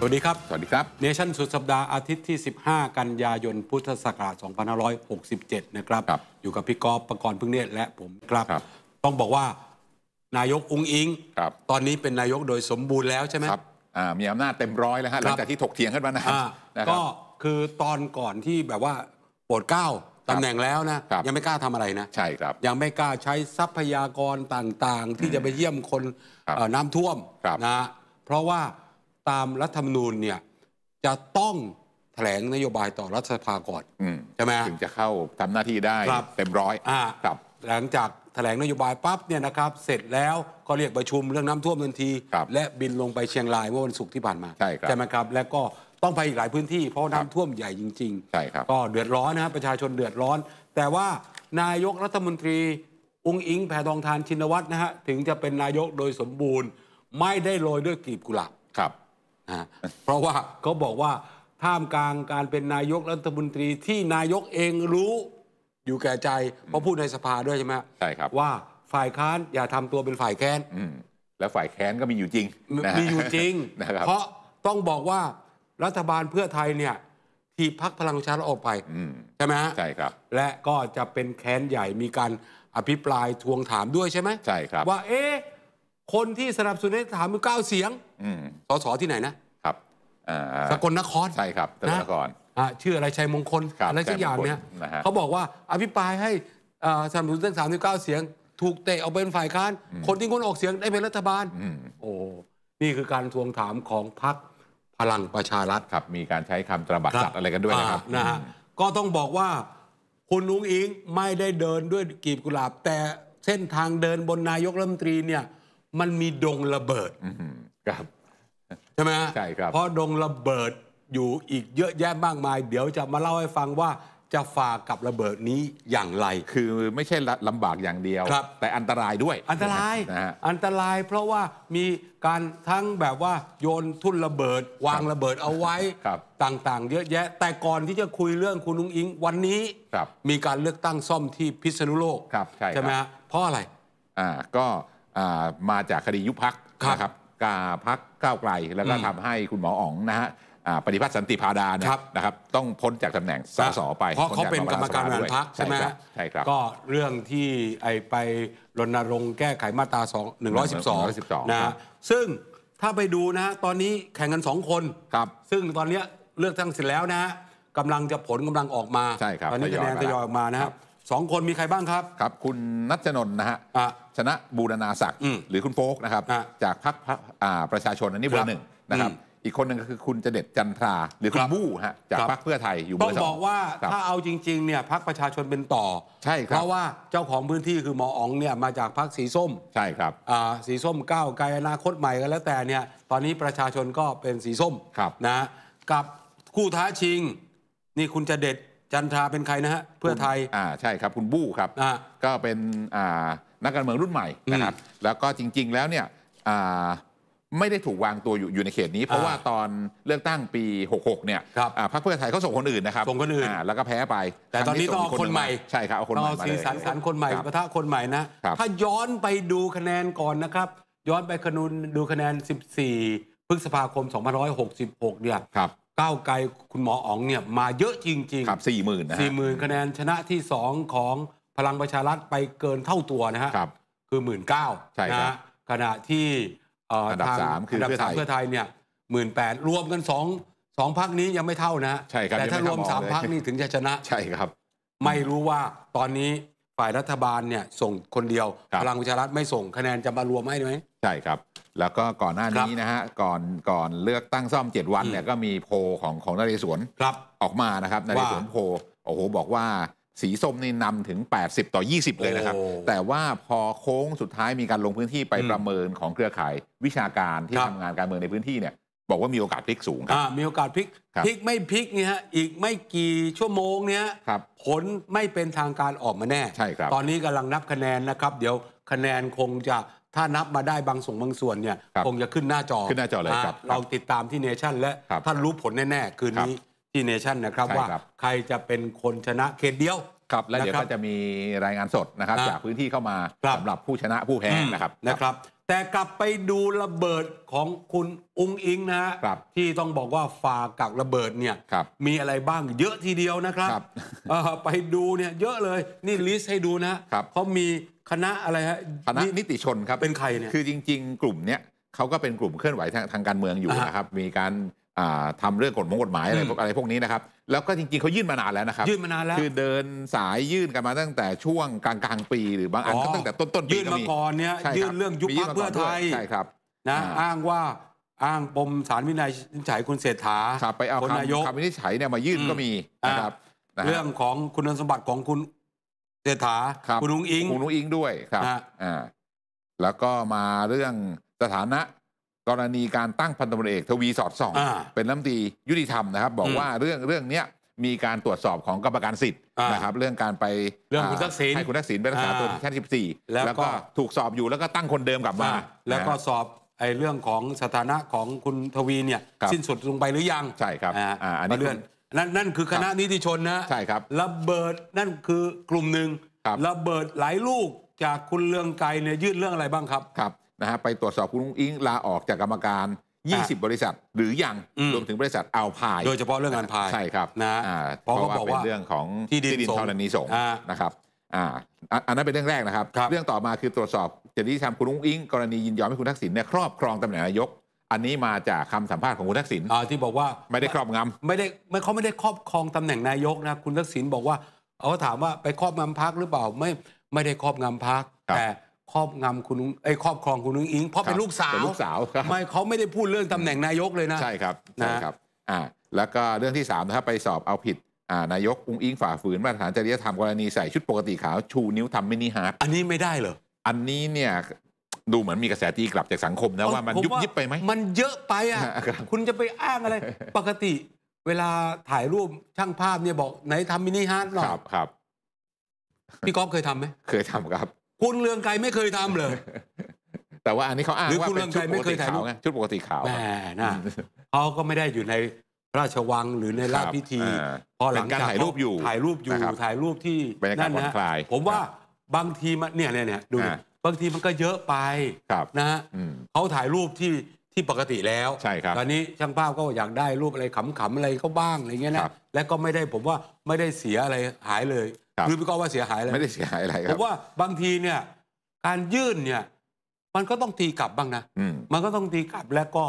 สวัสดีครับ สวัสดีครับเนชั่นสุดสัปดาห์อาทิตย์ที่ 15 กันยายนพุทธศักราช 2567 นะครับรบอยู่กับพี่กอบประกรณ์พึ่งเนตรและผมครับรบต้องบอกว่านายกอุ้งอิง ตอนนี้เป็นนายกโดยสมบูรณ์แล้วใช่ไหมครับมีอำนาจเต็มร้อยแล้วฮะหลังจากที่ถกเถียงกันมานานก็คือตอนก่อนที่แบบว่าโปรดเก้าตำแหน่งแล้วนะยังไม่กล้าทำอะไรนะใช่ครับยังไม่กล้าใช้ทรัพยากรต่างๆ ที่จะไปเยี่ยมคนน้ำท่วมนะเพราะว่าตามรัฐธรรมนูญเนี่ยจะต้องแถลงนโยบายต่อรัฐสภาก่อนใช่ไหมถึงจะเข้าทำหน้าที่ได้เต็มร้อยอครับหลังจากแถลงนโยบายปั๊บเนี่ยนะครับเสร็จแล้วก็เรียกประชุมเรื่องน้ำท่วมทันทีและบินลงไปเชียงรายเมื่อวันศุกร์ที่ผ่านมาใช่ไหมครับ แล้วก็ต้องไปอีกหลายพื้นที่เพราะน้ำท่วมใหญ่จริงๆใช่ครับก็เดือดร้อนนะครับประชาชนเดือดร้อน แต่ว่านายกรัฐมนตรีองค์อิงแผ่ทองทานชินวัตรนะฮะถึงจะเป็นนายกโดยสมบูรณ์ ไม่ได้โรยด้วยกลีบกุหลาบเพราะว่าเขาบอกว่าท่ามกลางการเป็นนายกรัฐมนตรีที่นายกเองรู้ อยู่แก่ใจเพราะพูดในสภาด้วยใช่ไหมใช่ครับว่าฝ่ายค้านอย่าทำตัวเป็นฝ่ายแค้นแล้วฝ่ายแค้นก็มีอยู่จริงมีอยู่จริงเพราะต้องบอกว่ารัฐบาลเพื่อไทยเนี่ยทีพักพลังชาติออกไปใช่ไหมฮะใช่ครับ และก็จะเป็นแค้นใหญ่มีการอภิปรายทวงถามด้วยใช่ไหมใช่ครับว่าเอ๊ะคนที่สนับสนุนให้ถามมีเก้าเสียงสสที่ไหน นะ ครับสกลนคร ใช่ครับสกลนครชื่ออะไรชัยมงคลอะไรสักอย่างเนี่ย เขาบอกว่าอภิปรายให้สนับสนุนตั้งสามสิบเก้าเสียง ถูกเตะออกเป็นฝ่ายค้าน คนที่คนออกเสียงได้เป็นรัฐบาล โอ้ นี่คือการทวงถามของพรรคพลังประชารัฐครับ มีการใช้คำตระบัดสัตว์อะไรกันด้วยนะครับนะฮะก็ต้องบอกว่า คุณลุงอิงไม่ได้เดินด้วยกีบกุหลาบ แต่เส้นทางเดินบนนายกรัฐมนตรีเนี่ยมันมีดงระเบิดครับใช่ไหมใช่ครับเพราะดงระเบิดอยู่อีกเยอะแยะมากมายเดี๋ยวจะมาเล่าให้ฟังว่าจะฝ่ากับระเบิดนี้อย่างไร คือไม่ใช่ลำบากอย่างเดียวครับแต่อันตรายด้วย อันตรายนะฮะอันตรายเพราะว่ามีการทั้งแบบว่าโยนทุ่นระเบิด วางระเบิดเอาไว้ต่างๆเยอะแยะแต่ก่อนที่จะคุยเรื่องคุณ ลุงอิงวันนี้มีการเลือกตั้งซ่อมที่พิษณุโลกใช่ไหมฮะเพราะอะไรอ่าก็มาจากคดียุพักนะครับกาพักก้าวไกลแล้วก็ทำให้คุณหมออ๋องนะฮะปฏิพัฒน์สันติพาดานะครับ ต้องพ้นจากตำแหน่งสสไป เพราะเขาเป็นกรรมการบริหารพักใช่ไหมใช่ครับ ก็เรื่องที่ไอไปรณรงค์แก้ไขมาตรา 2 112นะซึ่งถ้าไปดูนะ ตอนนี้แข่งกัน 2 คนครับ ซึ่งตอนนี้เลือกทั้งเสร็จแล้วนะกำลังจะผลกำลังออกมาตอนนี้คะแนนทยอยออกมานะครับสองคนมีใครบ้างครับครับคุณนัชนนนะฮะชนะบูรณาศักดิ์ หรือคุณโฟกนะครับจากพรรคประชาชนอันนี้เบอร์หนึ่งนะครับอีกคนหนึ่งก็คือคุณเจเด็ดจันทราหรือคุณบู้ฮะจากพรรคเพื่อไทยอยู่เบอร์สองต้องบอกว่าถ้าเอาจริงๆเนี่ยพรรคประชาชนเป็นต่อใช่ครับเพราะว่าเจ้าของพื้นที่คือหมออ๋องเนี่ยมาจากพรรคสีส้มใช่ครับสีส้มก้าวไกลอนาคตใหม่กันแล้วแต่เนี่ย ตอนนี้ประชาชนก็เป็นสีส้มนะกับคู่ท้าชิง นี่คุณเจเด็ดจันทราเป็นใครนะฮะเพื่อไทยอ่าใช่ครับคุณบู้ครับก็เป็นอ่านักการเมืองรุ่นใหม่นะครับแล้วก็จริง ๆแล้วเนี่ยอ่าไม่ได้ถูกวางตัวอยู่อยู่ในเขตนี้ เพราะว่าตอนเลือกตั้งปี 66เนี่ยรพรรคเพื่อไทยเขาส่งคนอื่นนะครับส่งคนอื่นแล้วก็แพ้ไป แต่ตอนนี้ต้องคนใหม่ใช่ครับเอาคนใหม่มาเลยสันสันคนใหม่ ประทะคนใหม่นะถ้าย้อนไปดูคะแนนก่อนนะครับ ย้อนไปคนุนดูคะแนน 14พฤษภาคม2566เนี่ยก้าวไกล คุณหมออ๋องเนี่ยมาเยอะจริง ๆ ครับสี่หมื่นนะสี่หมื่นคะแนนชนะที่สองของพลังประชารัฐไปเกินเท่าตัวนะฮะครับ คือหมื่นเก้าใช่นะขณะที่อันดับสามคือเพื่อไทยเพื่อไทยเนี่ยหมื่นแปดรวมกันสองสองพักนี้ยังไม่เท่านะใช่ครับแต่ถ้ารวมสามพักนี่ถึงจะชนะใช่ครับ ไม่รู้ว่าตอนนี้ฝ่ายรัฐบาลเนี่ยส่งคนเดียวพลังประชารัฐไม่ส่งคะแนนจะมารวมให้ไหมใช่ครับแล้วก็ก่อนหน้านี้นะฮะก่อนก่อนเลือกตั้งซ่อม 7 วันเนี่ยก็มีโพของของนายสวนออกมานะครับ นายสวนโพโอ้โหบอกว่าสีส้มนี่นำถึง 80 ต่อ 20 เลยนะครับ แต่ว่าพอโค้งสุดท้ายมีการลงพื้นที่ไปประเมินของเครือข่าย วิชาการที่ทำงานการเมืองในพื้นที่เนี่ยบอกว่ามีโอกาสพลิกสูงครับมีโอกาสพลิกพลิกไม่พลิกเนี่ยอีกไม่กี่ชั่วโมงเนี้ยผลไม่เป็นทางการออกมาแน่ใช่ครับตอนนี้กำลังนับคะแนนนะครับ เดี๋ยวคะแนนคงจะถ้านับมาได้บางส่งบางส่วนเนี่ยคคงจะขึ้นหน้าจอขึ้นหน้าจอเลยครับเราติดตามที่เนชั่นและท่านรู้ผลแน่ๆ คืนนี้ที่เนชั่นนะครับ ว่าใครจะเป็นคนชนะเขตเดียวครับและเดี๋ยวก็จะมีรายงานสดนะครับ จากพื้นที่เข้ามาสำหรับผู้ชนะผู้แพ้นะครับนะครับ แต่กลับไปดูระเบิดของคุณอุงอิงนะฮะครับที่ต้องบอกว่าฝ่ากับระเบิดเนี่ยมีอะไรบ้างเยอะทีเดียวนะครับรบไปดูเนี่ยเยอะเลยนี่ลิสต์ให้ดูนะเขามีคณะอะไรฮะคณะนิติชนครับเป็นใครเนี่ยคือจริง ๆ กลุ่มเนี้ยเขาก็เป็นกลุ่มเคลื่อนไหวทางการเมืองอยู่นะครับมีการทำเรื่องกฎมงกฎหมายอะไรอะไรพวกนี้นะครับ แล้วก็จริงๆ เขายื่นมานานแล้วนะครับ ยื่นมานานแล้วคือเดินสายยื่นกันมาตั้งแต่ช่วงกลางกลางปีหรือบางอันก็ตั้งแต่ต้นต้นปียื่นมาก่อนเนี้ยยื่นเรื่องยุบพรรคเพื่อไทยใช่ครับนะอ้างว่าอ้างปมสารวินัยนิจัยคุณเศรษฐาไปเอาคำคำวินิจฉัยเนี่ยมายื่นก็มีนะครับเรื่องของคุณสมบัติของคุณเศรษฐาคุณลุงอิงคุณลุงอิงด้วยครับ อ่า แล้วก็มาเรื่องสถานะ กรณีการตั้งพันตำรวจเอกทวีสอดส่องเป็นรัฐมนตรียุติธรรมนะครับ บอกว่าเรื่องเรื่องเนี้ยมีการตรวจสอบของกรรมการสิทธิ์นะครับ เรื่องการไปเรื่องคุณทักษิณให้คุณทักษิณไปรักษาตัวที่ชั้น14แล้วก็ถูกสอบอยู่แล้วก็ตั้งคนเดิมกลับมา แล้วก็สอบไอ้เรื่องของสถานะของคุณทวีเนี่ย สิ้นสุดลงไปหรือยังใช่ครับอ่าอันนี้เรื่องนั่นนั่นคือคณะนิติชนนะใช่ครับระเบิดนั่นคือกลุ่มหนึ่งระเบิดหลายลูกจากคุณเลืองไกรเนี่ยยื่นเรื่องอะไรบ้างครับครับนะฮะ ไปตรวจสอบคุณลุงอิงลาออกจากกรรมการ 20 บริษัท หรือยังรวมถึงบริษัทเอาพาย โดยเฉพาะเรื่องงานพายใช่ครับนะเพราะเขาบอกว่าเป็นเรื่องของที่ดินทรณีสงนะครับ อ่า อันนั้นเป็นเรื่องแรกนะครับ เรื่องต่อมาคือตรวจสอบจริยธรรมคุณลุงอิงกรณียินยอมให้คุณทักษิณเนี่ยครอบครองตำแหน่งนายกอันนี้มาจากคำสัมภาษณ์ของคุณทักษิณที่บอกว่าไม่ได้ครอบงำไม่ได้ไม่เขาไม่ได้ครอบครองตำแหน่งนายกนะคุณทักษิณบอกว่าเขาถามว่าไปครอบงำพักหรือเปล่าไม่ไม่ได้ครอบงำพักแต่ครอบงำคุณไอ้ครอบครองคุณนุ้งอิงเพราะเป็นลูกสาวเป็นลูกสาวไม่เขาไม่ได้พูดเรื่องตำแหน่งนายกเลยนะใช่ครับใช่ครับอ่าแล้วก็เรื่องที่3นะครับไปสอบเอาผิดอ่านายกอุ้งอิงฝ่าฝืนมาตรฐานจริยธรรมกรณีใส่ชุดปกติขาวชูนิ้วทำไมินิฮาร์ดอันนี้ไม่ได้เหรออันนี้เนี่ยดูเหมือนมีกระแสตีกลับจากสังคมนะว่ามันยุบยิบไปไหมมันเยอะไปอ่ะ คุณจะไปอ้างอะไร ปกติ เวลาถ่ายรูปช่างภาพเนี่ยบอกไหนทำมินิฮาร์ดหรอครับครับพี่ก๊อฟเคยทำไหมเคยทำครับ คุณเลืองไกรไม่เคยทำเลย แต่ว่าอันนี้เขาอ้างว่าเป็นชุดปกติขาวไงชุดปกติขาวแหมนะเขาก็ไม่ได้อยู่ในพระราชวังหรือในราชพิธี พอหลังการถ่ายรูปอยู่ ถ่ายรูปอยู่ถ่ายรูปที่นั่นนะผมว่าบางทีมันเนี่ยเนี่ยดูบางทีมันก็เยอะไปนะฮะเขาถ่ายรูปที่ที่ปกติแล้วใช่ครับตอนนี้ช่างภาพก็อยากได้รูปอะไรขำๆอะไรเขาบ้างอะไรเงี้ยนะและก็ไม่ได้ผมว่าไม่ได้เสียอะไรหายเลยคือพี่ก็ว่าเสียหายอะไรไม่ได้เสียหายอะไรครับผมว่าบางทีเนี่ย การยื่นเนี่ย มันก็ต้องตีกลับบ้างนะ มันก็ต้องตีกลับแล้วก็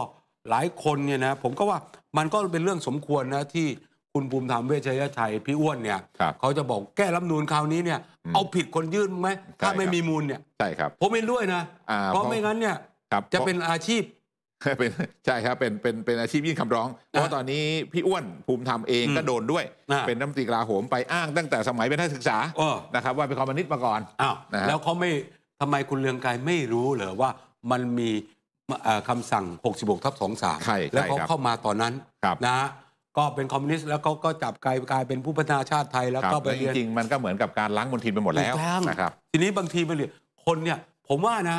หลายคนเนี่ยนะผมก็ว่ามันก็เป็นเรื่องสมควรนะที่คุณภูมิธรรมเวชยชัยพี่อ้วนเนี่ยเขาจะบอกแก้รัฐนูนคราวนี้เนี่ยเอาผิดคนยื่นไหมถ้าไม่มีมูลเนี่ยใช่ครับผมเห็นด้วยนะเพราะไม่งั้นเนี่ยจะเป็นอาชีพเป็นใช่ครับเป็นเป็นเป็นอาชีพยื่นคำร้อง เพราะตอนนี้พี่อ้วนภูมิธรรมเองก็โดนด้วย เป็นรัฐมนตรีกลาโหมไปอ้างตั้งแต่สมัยเป็นนักศึกษานะครับว่าเป็นคอมมิวนิสต์มาก่อนอ้าวนะแล้วเขาไม่ทำไมคุณเลืองไกรไม่รู้เหรอว่ามันมีคำคำสั่ง66ทับ2 3ใช่แล้วเขาเข้ามาตอนนั้นนะก็เป็นคอมมิวนิสต์แล้วเขาก็จับกลายกลายเป็นผู้พัฒนาชาติไทยแล้วก็ไปเรียนจริงมันก็เหมือนกับการล้างมลทินไปหมดแล้วนะครับ ทีนี้บางทีไปเรียนคนเนี่ยผมว่านะ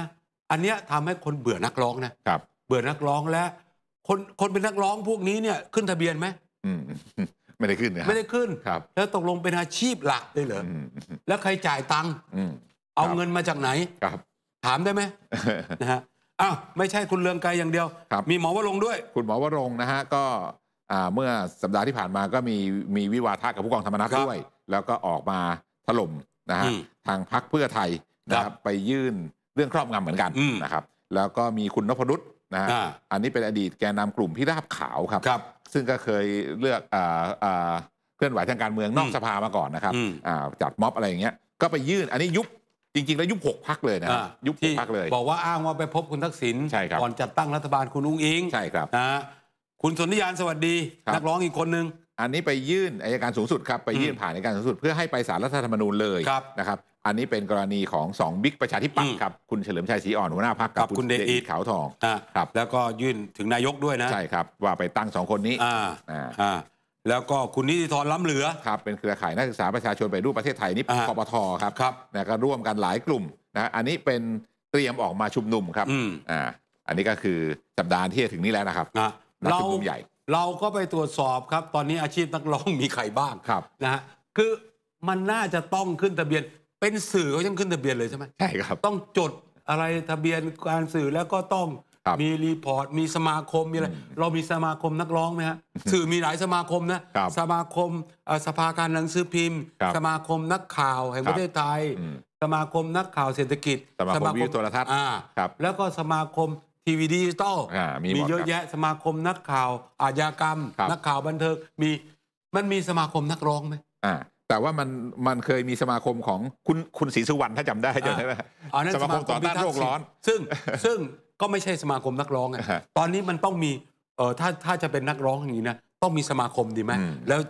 อันเนี้ยทำให้คนเบื่อนักร้องนะครับเบื่อนักร้องและคนคนเป็นนักร้องพวกนี้เนี่ยขึ้นทะเบียนไหมไม่ได้ขึ้นนะไม่ได้ขึ้นครับ แล้วตกลงเป็นอาชีพหลักเลยเหรอแล้วใครจ่ายตังค์เอาเงินมาจากไหนครับ ถามได้ไหมนะฮะอ้าวไม่ใช่คุณเลืองไกรอย่างเดียวมีหมอวรงด้วย คุณหมอวรงนะฮะก็เมื่อสัปดาห์ที่ผ่านมาก็มีมีวิวาทะกับผู้กองธรรมนัฐด้วย แล้วก็ออกมาถล่มนะฮะทางพักเพื่อไทยนะครับไปยื่นเรื่องครอบงำเหมือนกันนะครับ แล้วก็มีคุณนพดุษนะฮะอันนี้เป็นอดีตแกนนากลุ่มพิราบขาวครับ ซึ่งก็เคยเลือกเคลื่อนไหวทางการเมืองนอกสภามาก่อนนะครับจัดม็อบอะไรอย่างเงี้ยก็ไปยื่นอันนี้ยุบจริง ๆ แล้วยุบหกพักเลยนะยุบหกพักเลย บอกว่าอ้างว่าไปพบคุณทักษิณก่อนจัดตั้งรัฐบาลคุณอุ้งอิงใช่ครับนะคุณสนธิยาน สวัสดี นักร้องอีกคนนึงอันนี้ไปยื่นอายการสูงสุดครับ ไปยื่นผ่านอายการสูงสุดเพื่อให้ไปสารรัฐธรรมนูญเลยนะครับ อันนี้เป็นกรณีของสองบิ๊กประชาธิปัตย์ครับ คุณเฉลิมชัยศรีอ่อนหัวหน้าพรรคกักับคุณเดชอิทขาวทองครับแล้วก็ยื่นถึงนายกด้วยนะใช่ครับ ว่าไปตั้งสองคนนี้อ่าอ่าแล้วก็คุณนิติธรล้ำเหลือครับเป็นเครือข่ายนักศึกษาประชาชนไปรูปประเทศไทยนี่อปปทครับครับนะก็ร่วมกันหลายกลุ่มนะอันนี้เป็นเตรียมออกมาชุมนุมครับอ่าอันนี้ก็คือสัปดาห์ที่ถึงนี้แล้วนะครับเัาุมใหญ่เราก็ไปตรวจสอบครับ ตอนนี้อาชีพนักร้องมีใครบ้างครับนะฮะคือมันน่าจะต้องขึ้นทะเบียนเป็นสื่อก็ยังขึ้นทะเบียนเลยใช่ไหมใช่ครับต้องจดอะไรทะเบียนการสื่อแล้วก็ต้องมีรีพอร์ตมีสมาคมมีอะไรเรามีสมาคมนักร้องไหมฮะสื่อมีหลายสมาคมนะสมาคมสภาการหนังสือพิมพ์ สมาคมนักข่าว แห่งประเทศไทยสมาคมนักข่าวเศรษฐกิจสมาคมวิทยุโทรทัศน์แล้วก็สมาคมทีวีดิจิตอลมีเยอะแยะสมาคมนักข่าว อาชญากรรม นักข่าวบันเทิงมีมันมีสมาคมนักร้องไหมแต่ว่ามันมันเคยมีสมาคมของคุณคุณศรีสุวรรณถ้าจำได้ช่จำได้ไหมนนสมาคมต่อต้านโรคร้อน ซึ่งซึ่งก็ไม่ใช่สมาคมนักร้องไงตอนนี้มันต้องมีเออถ้าถ้าจะเป็นนักร้องอย่างนี้นะต้องมีสมาคมดีไหมแล้ว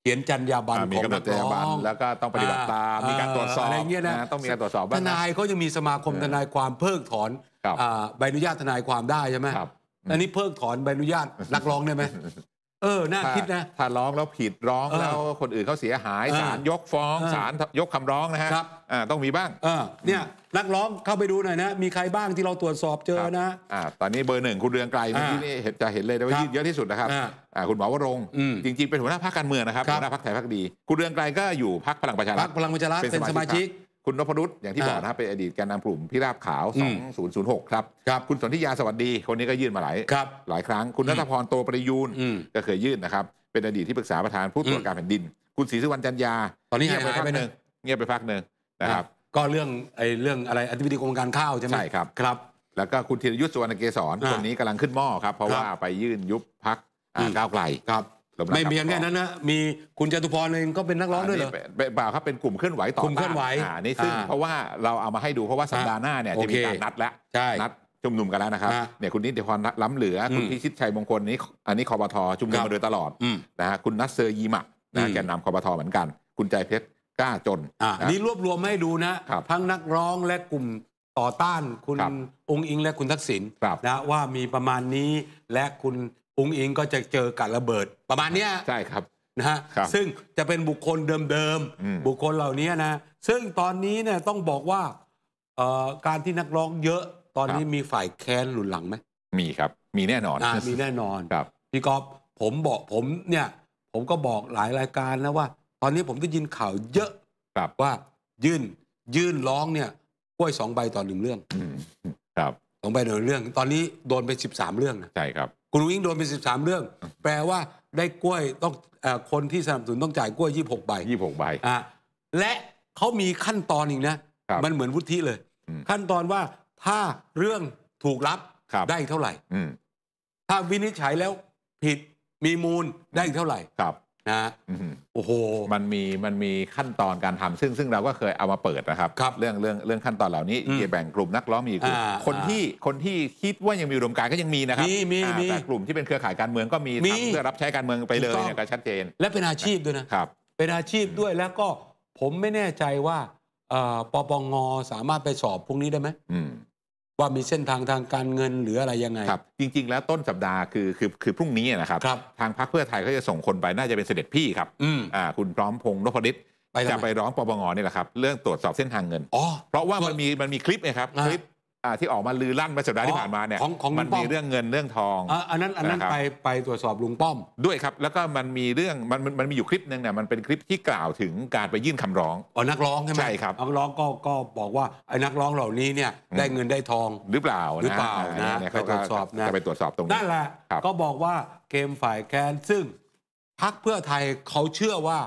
เขียนจรรยาบรรณของนักร้องแล้วก็ต้องปฏิบัติตามมีการตรวจสอบอะไรเงี้ยนะต้องมีการตรวจสอบทนายเขายังมีสมาคมทนายความเพิกถอนบใบอนุญาตทนายความได้ใช่ไหมครับอันนี้เพิกถอนใบอนุญาตนักร้องได้ไหม เออน่าคิดนะถ้าร้องแล้วผิดร้องแล้วคนอื่นเขาเสียหายศาลยกฟ้องศาลยกคำร้องนะฮะครับต้องมีบ้างเนี่ยนักร้องเข้าไปดูหน่อยนะ มีใครบ้างที่เราตรวจสอบเจอนะ อ่า ตอนนี้เบอร์หนึ่งคุณเรืองไกลที่นี่จะเห็นเลยว่ายืดเยอะที่สุดนะครับคุณหมอวรงจริงๆ เป็นหัวหน้าพรรคการเมืองนะครับหัวหน้าพรรคไทยพักดี คุณเรืองไกลก็อยู่พรรคพลังประชารัฐพลังประชารัฐเป็นสมาชิกคุณนพรุษอย่างที่บอกนะครับเป็นอดีตแกนนำกลุ่มพิราบขาว 2006ครับครับ คุณสนธิยาสวัสดีคนนี้ก็ยื่นมาหลายครับหลายครั้งคุณนัทพรโตประยูน ก็เคยยื่นนะครับ เป็นอดีตที่ปรึกษาประธานผู้ตรวจการแผ่นดิน คุณศรีสุวรรณจันยา ตอนนี้เงียบไปพักหนึ่งเงียบไปพักหนึ่งนะครับ ก็เรื่องไอ้เรื่องอะไรอธิบดีกรมการข้าวใช่ไหมใช่ครับครับ แล้วก็คุณธีรยุทธสุวรรณเกษรคนนี้กำลังขึ้นหม้อครับเพราะว่าไปยื่นยุบพักก้าวไกลครับไม่เพียงแค่นั้นนะ มีคุณจตุพรเองก็เป็นนักร้องด้วยเหรอเปล่าครับเป็นกลุ่มเคลื่อนไหวต่อกลุ่มเคลื่อนไหวนี่ซึ่งเพราะว่าเราเอามาให้ดูเพราะว่าสัปดาห์หน้าเนี่ยจะมีการนัดแล้ว นัดชุมนุมกันแล้วนะครับเนี่ยคุณนิติพรล้ำเหลือ คุณพิชิตชัยมงคลนี้ อันนี้คอปทชุมนุมมาโดยตลอดนะฮะคุณนัทเซอร์ยีมะนะแกนนำคอปทเหมือนกัน คุณใจเพชรกล้าจนอันนี้รวบรวมให้ดูนะทั้งนักร้องและกลุ่มต่อต้าน คุณองค์อิงและคุณทักษิณนะว่ามีประมาณนี้และคุณองอิงก็จะเจอกับระเบิดประมาณเนี้ยใช่ครับนะฮะซึ่งจะเป็นบุคคลเดิม ๆ บุคคลเหล่านี้นะ ซึ่งตอนนี้เนี่ยต้องบอกว่าการที่นักร้องเยอะตอนนี้มีฝ่ายแค้นหลุนหลังไหม มีครับมีแน่นอนมีแน่นอนครับพี่กอฟผมบอกผมเนี่ย ผมก็บอกหลายรายการนะว่า ตอนนี้ผมได้ยินข่าวเยอะว่ายื่นยื่นร้องเนี่ยกล้วยสองใบต่อหนึ่งเรื่องครับสองใบต่อหนึ่งเรื่องตอนนี้โดนไปสิบสามเรื่องนะใช่ครับคุณวิ่งโดนไป13 เรื่อง แปลว่าได้กล้วยต้องอคนที่สนับสนุนต้องจ่ายกล้วย 26ใบยี่หกใบอ่ะและเขามีขั้นตอนอีกนะ มันเหมือนวุฒิเลย ขั้นตอนว่าถ้าเรื่องถูกรับรบได้อีกเท่าไหร่ถ้าวินิจฉัยแล้วผิดมีมูลได้อีกเท่าไหร่ครับนะโอ้โห มันมีมันมีขั้นตอนการทำ ซึ่งซึ่งเราก็เคยเอามาเปิดนะครับรบเรื่องเรื่องเรื่องขั้นตอนเหล่านี้แบ่งกลุ่มนักร้องมีคือ คนที่คนที่คิดว่ายังมีรวมการก็ยังมีนะครับมีมีมีแต่กลุ่มที่เป็นเครือข่ายการเมืองก็มีทำเพื่อรับใช้การเมืองไปเลยยก็ชัดเจน และเป็นอาชีพด้วยนะครับเป็นอาชีพด้วยแล้วก็ผมไม่แน่ใจว่าปปงสามารถไปสอบพวกนี้ได้ไหมว่ามีเส้นทางทางการเงินหรืออะไรยังไงครับจริงๆ แล้วต้นสัปดาห์คือคือคือพรุ่งนี้นะครับครับทางพรรคเพื่อไทยเขาจะส่งคนไปน่าจะเป็นเสด็จพี่ครับอืมอ่าคุณพร้อมพงษ์นพดิ์จะไปร้องปปงนี่แหละครับ เรื่องตรวจสอบเส้นทางเงินอ๋อเพราะว่ามันมีมันมีคลิปไงครับคลิปที่ออกมาลือลั่นมาสัปดาห์ที่ผ่านมาเนี่ยของของมันมมีเรื่องเงินเรื่องทองออันนั้นอันนั้นไปไปตรวจสอบลุงป้อมด้วยครับแล้วก็มันมีเรื่องมันมันมีอยู่คลิปหนึ่งเนี่ยมันเป็นคลิปที่กล่าวถึงการไปยื่นคำร้องอ๋อนักร้องใช่ไหมใช่ครับนักร้องก็ก็บอกว่าไอ้นักร้องเหล่านี้เนี่ย ได้เงินได้ทองหรือเปล่าหรือเปล่านะไปตรวจสอบนะไปตรวจสอบตรงนี้นั่นแหละก็บอกว่าเกมฝ่ายแคนซึ่งพักเพื่อไทยเขาเชื่อว่า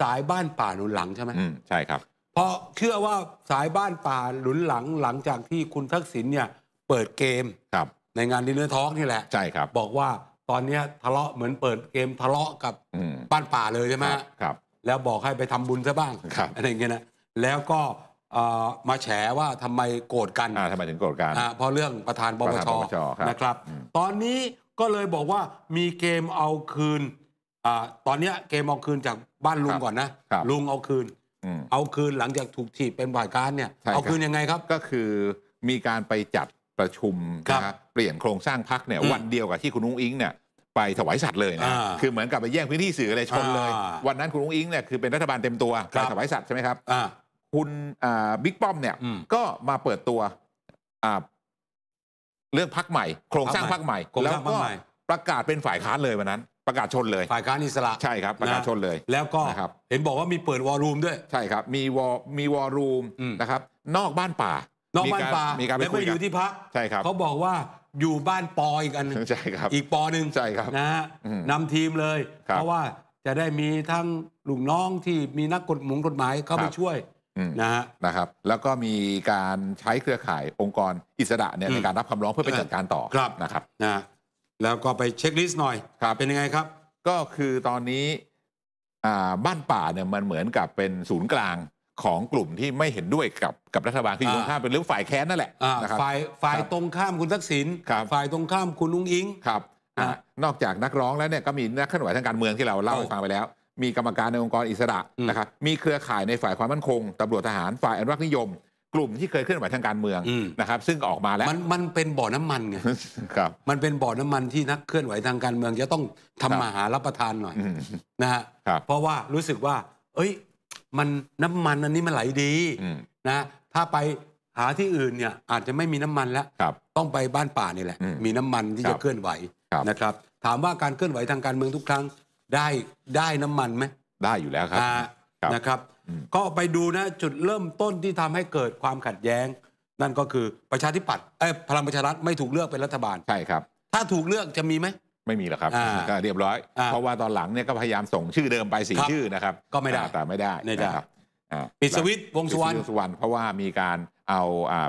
สายบ้านป่าหนุนหลังใช่ไหมใช่ครับเพราะเชื่อว่าสายบ้านป่าหลุนหลังหลังจากที่คุณทักษิณเนี่ย เปิดเกม ครับ ในงานดินเนอร์ทอกนี่แหละใช่ครับ บอกว่าตอนนี้ทะเลาะเหมือนเปิดเกมทะเลาะกับบ้านป่าเลยใช่ไหมครับ แล้วบอกให้ไปทำบุญซะบ้างอะไรเงี้ยนะแล้วก็มาแฉว่าทำไมโกรธกันทำไมถึงโกรธกัน เพราะเรื่องประธานปปชนะครับ ตอนนี้ก็เลยบอกว่ามีเกมเอาคืนตอนนี้เกมเอาคืนจากบ้านลุงก่อนนะลุงเอาคืนเอาคืนหลังจากถูกถีบเป็นบ่ายการเนี่ยเอาคืนยังไงครับก็คือมีการไปจัดประชุมนะฮะเปลี่ยนโครงสร้างพักเนี่ย วันเดียวกับที่คุณอุ้งอิงเนี่ยไปถวายสัตว์เลยนะคือเหมือนกับไปแย่งพื้นที่สื่ออะไรชนเลย วันนั้นคุณอุ้งอิงเนี่ยคือเป็นรัฐบาลเต็มตัวไปถวายสัตว์ใช่ไหมครับคุณบิ๊กป้อมเนี่ยก็มาเปิดตัวเรื่องพักใหม่โครงสร้างพักใหม่แล้วก็ประกาศเป็นฝ่ายค้านเลยวันนั้นประกาศชนเลยฝ่ายค้านอิสระใช่ครับประกาศชนเลยแล้วก็เห็นบอกว่ามีเปิดวอลลุ่มด้วยใช่ครับมีวอลมีวอลลุ่มนะครับ นอกบ้านป่า นอกบ้านป่าแล้วก็อยู่ที่พักใช่ครับเขาบอกว่าอยู่บ้านปออีกอันใช่ครับ อีกปอหนึ่งใช่ครับนะฮะนำทีมเลยเพราะว่าจะได้มีทั้งลูกน้องที่มีนักกฎหมงกฎหมายเข้าไปช่วยนะฮะนะครับ แล้วก็มีการใช้เครือข่ายองค์กรอิสระเนี่ยในการรับคำร้องเพื่อไปจัดการต่อนะครับนะแล้วก็ไปเช็คลิสต์หน่อยครับเป็นยังไงครับ ก็คือตอนนี้บ้านป่าเนี่ยมันเหมือนกับเป็นศูนย์กลางของกลุ่มที่ไม่เห็นด้วยกับกับรัฐบาลคืออตรงข้ามเป็นเรื่องฝ่ายแค้นนั่นแหละนะครับฝ่ายฝ่ายตรงข้ามคุณทักษิณฝ่ายตรงข้ามคุณลุงอิงครับนอกจากนักร้องแล้วเนี่ยก็มีนักเคลื่อนไหวทางการเมืองที่เราเล่าให้ฟังไปแล้ว มีกรรมการในองค์กรอิสระนะครับมีเครือข่ายในฝ่ายความมั่นคงตำรวจทหารฝ่ายอนุรักษ์นิยมกลุ่มที่เคยเคลื่อนไหวทางการเมืองนะครับ ซึ่งออกมาแล้วมันมัน เป็นบ่อน้ำมันไงครับ มันเป็นบ่อน้ำมันที่นักเคลื่อนไหวทางการเมืองจะต้องทำมาหารับประทานหน่อยนะฮะเพราะว่ารู้สึกว่า เอ้ย มันน้ำมันอันนี้มันไหลดีนะถ้าไปหาที่อื่นเนี่ยอาจจะไม่มีน้ำมันแล้วต้องไปบ้านป่านี่แหละมีน้ำมันที่จะเคลื่อนไหวนะครับ ถามว่าการเคลื่อนไหวทางการเมืองทุกครั้งได้ได้น้ำมันไหมได้อยู่แล้วครับนะครับก็ไปดูนะจุดเริ่มต้นที่ทำให้เกิดความขัดแย้ง นั่นก็คือประชาธิปัตย์เอพลังประชารัฐไม่ถูกเลือกเป็นรัฐบาลใช่ครับ ถ้าถูกเลือกจะมีไหมไม่มีหรอกครับก็เรียบร้อย เพราะว่าตอนหลังเนี่ยก็พยายามส่งชื่อเดิมไปสีชื่อนะครับ ก็ไม่ได้แต่ไม่ได้นะครับปิดสวิตวงสุวรรณเพราะว่ามีการเอา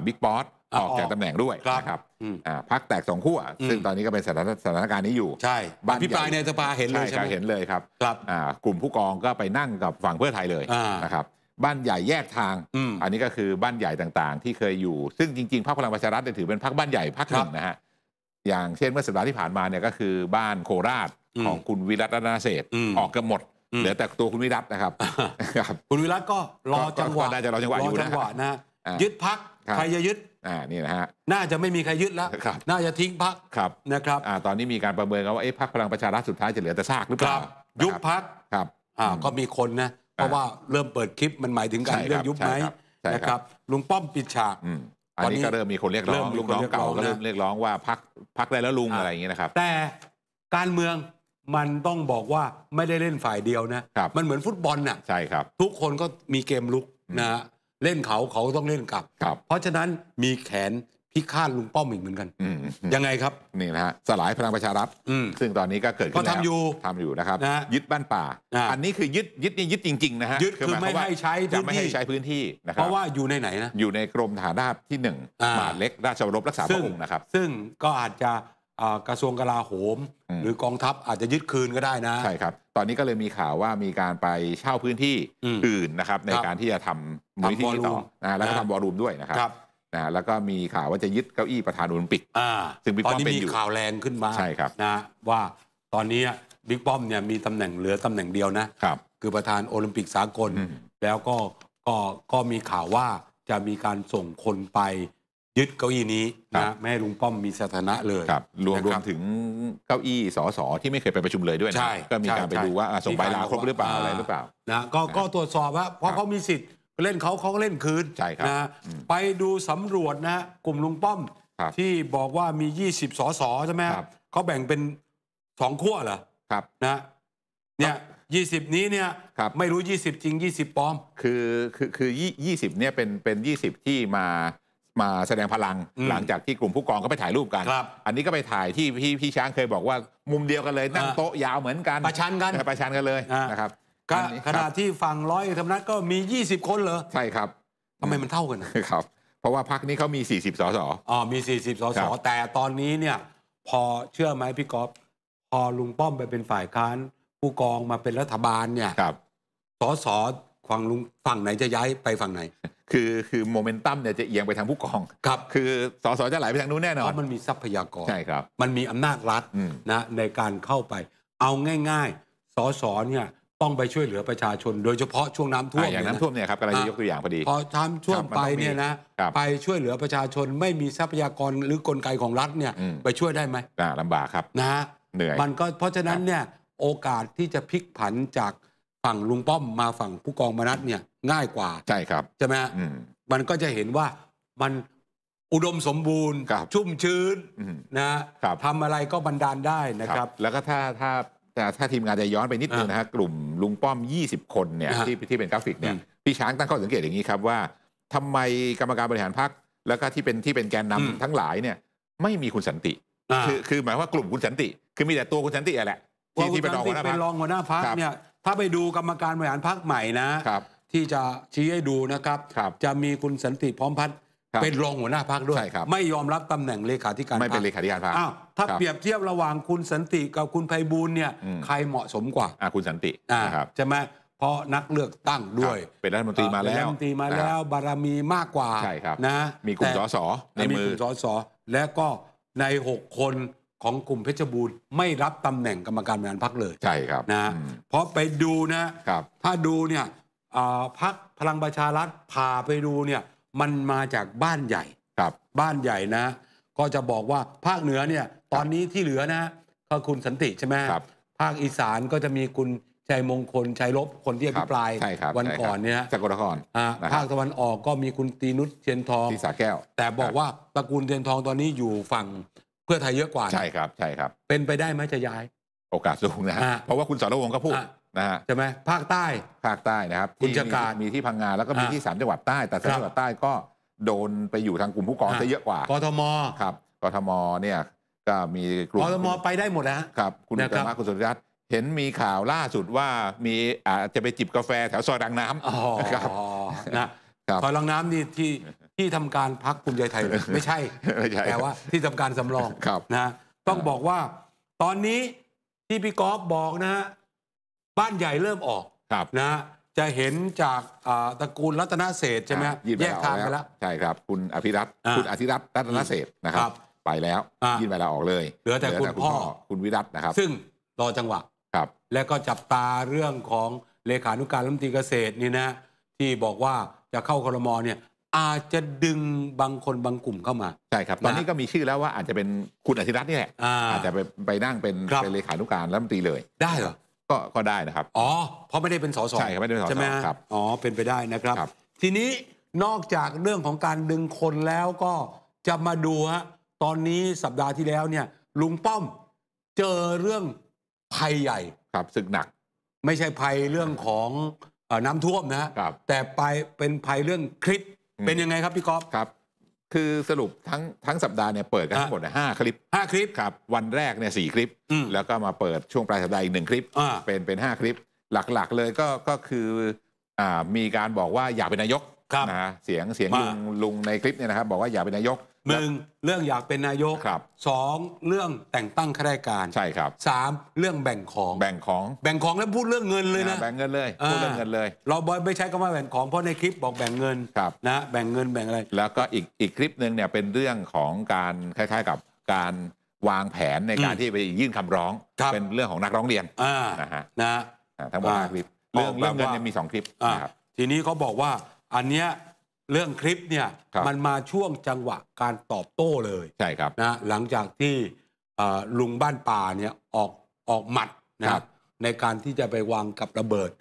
บิ๊กบอสออกจากตำแหน่งด้วยนะครับพักแตกสองขั้วซึ่งตอนนี้ก็เป็นสถานสถานการณ์นี้อยู่ ใช่ บ้านพิปรายในสภาเห็นเลยใช่ไหมเห็นเลยครับครับกลุ่มผู้กองก็ไปนั่งกับฝั่งเพื่อไทยเลยนะครับ บ้านใหญ่แยกทาง อันนี้ก็คือบ้านใหญ่ต่าง ๆที่เคยอยู่ ซึ่งจริงๆ พรรคพลังประชารัฐถือเป็นพรรคบ้านใหญ่พรรคหนึ่งนะฮะ อย่างเช่นเมื่อสัปดาห์ที่ผ่านมาเนี่ยก็คือบ้านโคราชของคุณวิรัตนาเศษออกกันหมด เหลือแต่ตัวคุณวิรัตนะครับ คุณวิรัตก็รอจังหวะน่าจะรอจังหวะอยู่นะยึดพักใครจะยึดอ่านี่นะฮะ น่าจะไม่มีใครยึดแล้ว น่าจะทิ้งพักครับนะครับ อ่าตอนนี้มีการประเมินกันว่าไอ้พักพลังประชารัฐสุดท้ายจะเหลือแต่ซากหรือเปล่ายุบพักครับอ่าก็มีคนนะ เพราะว่าเริ่มเปิดคลิปมันหมายถึงการเรื่องยุบไหมนะครับ ลุงป้อมปิดฉากอันนี้ก็เริ่มมีคนเรียกร้องลูกน้องเก่าก็เริ่มเรียกร้องว่าพักพักได้แล้วลุงอะไรอย่างเงี้ยนะครับ แต่การเมืองมันต้องบอกว่าไม่ได้เล่นฝ่ายเดียวนะ มันเหมือนฟุตบอลน่ะใช่ครับ ทุกคนก็มีเกมลุกนะฮะเล่นเขาเขาต้องเล่นกลับ เพราะฉะนั้นมีแขนพิฆาตลุงป้อมอีกเหมือนกันยังไงครับ นี่นะฮะสลายพลังประชารัฐซึ่งตอนนี้ก็เกิดขึ้นแล้วทำอยู่ทำอยู่นะครับ ยึดบ้านป่า อันนี้คือยึดยึดนี่ยึดจริงๆนะฮะยึดคือไม่ให้ใช้จะไม่ให้ใช้พื้นที่นะครับเพราะว่าอยู่ในไหนนะ อยู่ในกรมฐานราบที่หนึ่งหมาเล็กราชรบรักษาพระองค์นะครับ ซึ่งก็อาจจะกระทรวงกลาโหม หรือกองทัพอาจจะยึดคืนก็ได้นะใช่ครับตอนนี้ก็เลยมีข่าวว่ามีการไปเช่าพื้นที่อื่นนะครับในการที่จะทำมูลนิธิต่อนะแล้วก็ทำวอลรูมด้วยนะครับนะแล้วก็มีข่าวว่าจะยึดเก้าอี้ประธานโอลิมปิกซึ่งบิ๊กป้อมเป็นอยู่ข่าวแรงขึ้นมาใช่ครับนะว่าตอนนี้บิ๊กป้อมเนี่ยมีตำแหน่งเหลือตำแหน่งเดียวนะครับคือประธานโอลิมปิกสากล แล้วก็ก็ก็มีข่าวว่าจะมีการส่งคนไปยึดเก้าอี้นี้นะไม่ให้ลุงป้อมมีสถานะเลยรวมรวมถึงเก้าอี้สสที่ไม่เคยไปประชุมเลยด้วยนะ ก็มีการไปดูว่าส่งใบลาครบหรือเปล่าอะไรหรือเปล่า นะก็ก็ตรวจสอบว่าเพราะเขามีสิทธิ์เล่นเขาเขาเล่นคืนใช่นะไปดูสำรวจนะ กลุ่มลุงป้อม ที่บอกว่ามี 20สสใช่ไหมเขาแบ่งเป็นสองขั้วเหรอ ครับนะ เนี่ยยี่สิบนี้เนี่ยไม่รู้ยี่สิบจริงยี่สิบปลอม คือคือคือยี่สิบเนี่ยเป็นเป็นยี่สิบที่มามาแสดงพลังหลังจากที่กลุ่มผู้กองก็ไปถ่ายรูปกัน อันนี้ก็ไปถ่ายที่พี่พี่ช้างเคยบอกว่า มุมเดียวกันเลยนั่งโต๊ะยาวเหมือนกัน ประชันกันประชันกันเลยนะครับขณะที่ฝั่งร้อยธรรมนัฐก็มี 20 คนเหรอใช่ครับทำไมมันเท่ากันครับ เพราะว่าพักนี้เขามี 40สสอ๋อมี40สส แต่ตอนนี้เนี่ย พอเชื่อไหมพี่ก๊อฟพอลุงป้อมไปเป็นฝ่ายค้านผู้กองมาเป็นรัฐบาลเนี่ยสสฝั่งลุงฝั่งไหนจะย้ายไปฝั่งไหนคือคือโมเมนตัมเนี่ยจะเอียงไปทางผู้กองครับคือสสจะไหลไปทางนู้นแน่นอนเพราะมันมีทรัพยากรใช่ครับมันมีอำนาจรัฐนะในการเข้าไป เอาง่าย ๆสสเนี่ยต้องไปช่วยเหลือประชาชนโดยเฉพาะช่วงน้ำาท่วมอย่างน้ำท่วมเนี่ยครับกำลังจะยกตัวอย่างพอดีพอทำท่วมไปเนี่ยนะไปช่วยเหลือประชาชนไม่มีทรัพยากรหรือกลไกของรัฐเนี่ยไปช่วยได้ไหมลำบากครับนะเหนื่อยมันก็เพราะฉะนั้นเนี่ยโอกาสที่จะพลิกผันจากฝั่งลุงป้อมมาฝั่งผู้กองมนัสเนี่ยง่ายกว่า ใช่ครับใช่ไหมฮะมมันก็จะเห็นว่ามันอุดมสมบูรณ์รชุ่มชื้นนะฮะครับทำอะไรก็บันดาลได้นะครับ แล้วก็ถ้าถ้าถ้าถ้าทีมงานจะย้อนไปนิดนึงนะฮะกลุ่มลุงป้อม 20 คนเนี่ยที่ที่เป็นกราฟิกเนี่ยพี่ช้างตั้งข้อสังเกตอย่างนี้ครับว่าทำไมกรรมการบริหารพรรคแล้วก็ที่เป็นที่เป็นแกนนำาทั้งหลายเนี่ย ไม่มีคุณสันติคือคือหมายว่ากลุ่มคุณสันติ คือมีแต่ตัวคุณสันติอะแหละที่ที่เป็นรองหัวหน้าพรรคันกเนี่ยถ้าไปดูกรรมการบริหารพักใหม่นะที่จะชี้ให้ดูนะครับ จะมีคุณสันติพร้อมพัฒน์เป็นรองหัวหน้าพักด้วยไม่ยอมรับตำแหน่งเลขาธิการไม่เป็นเลขาธิการพักถ้าเปรียบเทียบระหว่างคุณสันติกับคุณไพบูลเนี่ยใครเหมาะสมกว่าคุณสันติใช่ไหมเพราะนักเลือกตั้งด้วยเป็นรัฐมนตรีมาแล้วรัฐมนตรีมาแล้วบารมีมากกว่านะมีคุณสสในมือสสและก็ใน6คนของกลุ่มเพชรบูรณ์ไม่รับตำแหน่งกรรมการบริหารพักเลย ใช่ครับนะเพราะไปดูนะครับถ้าดูเนี่ยพักพลังประชารัฐพาไปดูเนี่ยมันมาจากบ้านใหญ่ครับ บ้านใหญ่นะ ก็จะบอกว่าภาคเหนือเนี่ยตอนนี้ที่เหลือนะก็คุณสันติใช่ไหมครับ ภาคอีสานก็จะมีคุณชัยมงคลชัยลบคนที่อภิปราย วันก่อนเนี่ยจากกรครภาคตะวันออกก็มีคุณตีนุชเทียนทองที่สาแก้วแต่บอกว่าตระกูลเทียนทองตอนนี้อยู่ฝั่งพื่อไทยเยอะกว่าใช่ครับใช่ครับเป็นไปได้ไหมจะย้าย โอกาสสูงนะฮะเพราะว่าคุณสรวงก็พูดะนะฮะใช่ไหมภาคใต้ภาคใต้นะครับ คุณจะการมีที่พังงาแล้วก็มีที่สามจังหวัดใต้แต่สามจังหวัดใต้ก็โดนไปอยู่ทางกลุ่มผู้ก่องซะเยอะกว่ากทมครับกทมเนี่ยก็มีกลุ่มกทมไปได้หมดนะครับคุณธรรักมาคุณสุริยัตเห็นมีข่าวล่าสุดว่ามีอาจจะไปจิบกาแฟแถวซอยรังน้ำอ๋อครับนะครับซอยรังน้ำนี่ที่ที่ทำการพักภูมิใจไทยเลยไม่ใช่แต่ว่าที่ทำการสำรองนะต้องบอกว่าตอนนี้ที่พี่กอล์ฟบอกนะฮะบ้านใหญ่เริ่มออกนะฮะจะเห็นจากตระกูลรัตนเศษใช่ไหมแยกทางไปแล้ว ใช่ครับคุณอภิรัตคุณอธิรัตรัตนเศษนะครับ ไปแล้วยื่นปแล้วออกเลย เหลือแต่คุณพ่อคุณวิรัตนะครับ ซึ่งรอจังหวะครับ และก็จับตาเรื่องของเลขานุการรัฐมนตรีเกษตรนี่นะที่บอกว่าจะเข้าครมอเนี่ยอาจจะดึงบางคนบางกลุ่มเข้ามา ใช่ครับ ตอนนี้ก็มีชื่อแล้วว่าอาจจะเป็นคุณอธิรัตน์นี่แหละอาจจะไปไปนั่งเป็นเป็นเลขานุการรัฐมนตรีเลย ได้เหรอก็ก็ได้นะครับ อ๋อเพราะไม่ได้เป็นสสใช่ครับไม่ได้เป็นสสใช่ไหมครับอ๋อเป็นไปได้นะครับ ทีนี้นอกจากเรื่องของการดึงคนแล้วก็จะมาดูฮะตอนนี้สัปดาห์ที่แล้วเนี่ยลุงป้อมเจอเรื่องภัยใหญ่ครับศึกหนัก ไม่ใช่ภัยเรื่องของน้ำท่วมนะครับแต่ไปเป็นภัยเรื่องคลิปเป็นยังไงครับพี่ก๊อฟครับคือสรุปทั้งทั้งสัปดาห์เนี่ยเปิดกันทั้งหมดห้าคลิปห้าคลิปครับวันแรกเนี่ยสี่คลิป แล้วก็มาเปิดช่วงปลายสัปดาห์อีกหนึ่งคลิป เป็นเป็นห้าคลิปหลักๆ เลย ก็ก็คือมีการบอกว่าอยากเป็นนายกนะฮะเสียงเสียงลุงลุงในคลิปเนี่ยนะครับบอกว่าอยากเป็นนายกหนึ่งเรื่องอยากเป็นนายกสองเรื่องแต่งตั้งข้าราชการใช่ครับสามเรื่องแบ่งของ แบ่งของ แบ่งของแล้วพูดเรื่องเงินเลยนะ แบ่งเงินเลย พูดเรื่องเงินเลย เราบอยไม่ใช้คำว่าแบ่งของเพราะในคลิปบอกแบ่งเงิน นะแบ่งเงินแบ่งอะไร แล้วก็อีกอีกคลิปหนึ่งเนี่ยเป็นเรื่องของการคล้าย ๆกับการวางแผนในการที่ไปยื่นคำร้อง เป็นเรื่องของนักร้องเรียนนะฮะนะทั้งหมดคลิปเรื่องเรื่องเงินมีสองคลิปทีนี้เขาบอกว่าอันเนี้ยเรื่องคลิปเนี่ยมันมาช่วงจังหวะ การตอบโต้เลยใช่ครับนะ หลังจากที่ลุงบ้านป่าเนี่ยออกออกหมัดนะในการที่จะไปวางกับระเบิด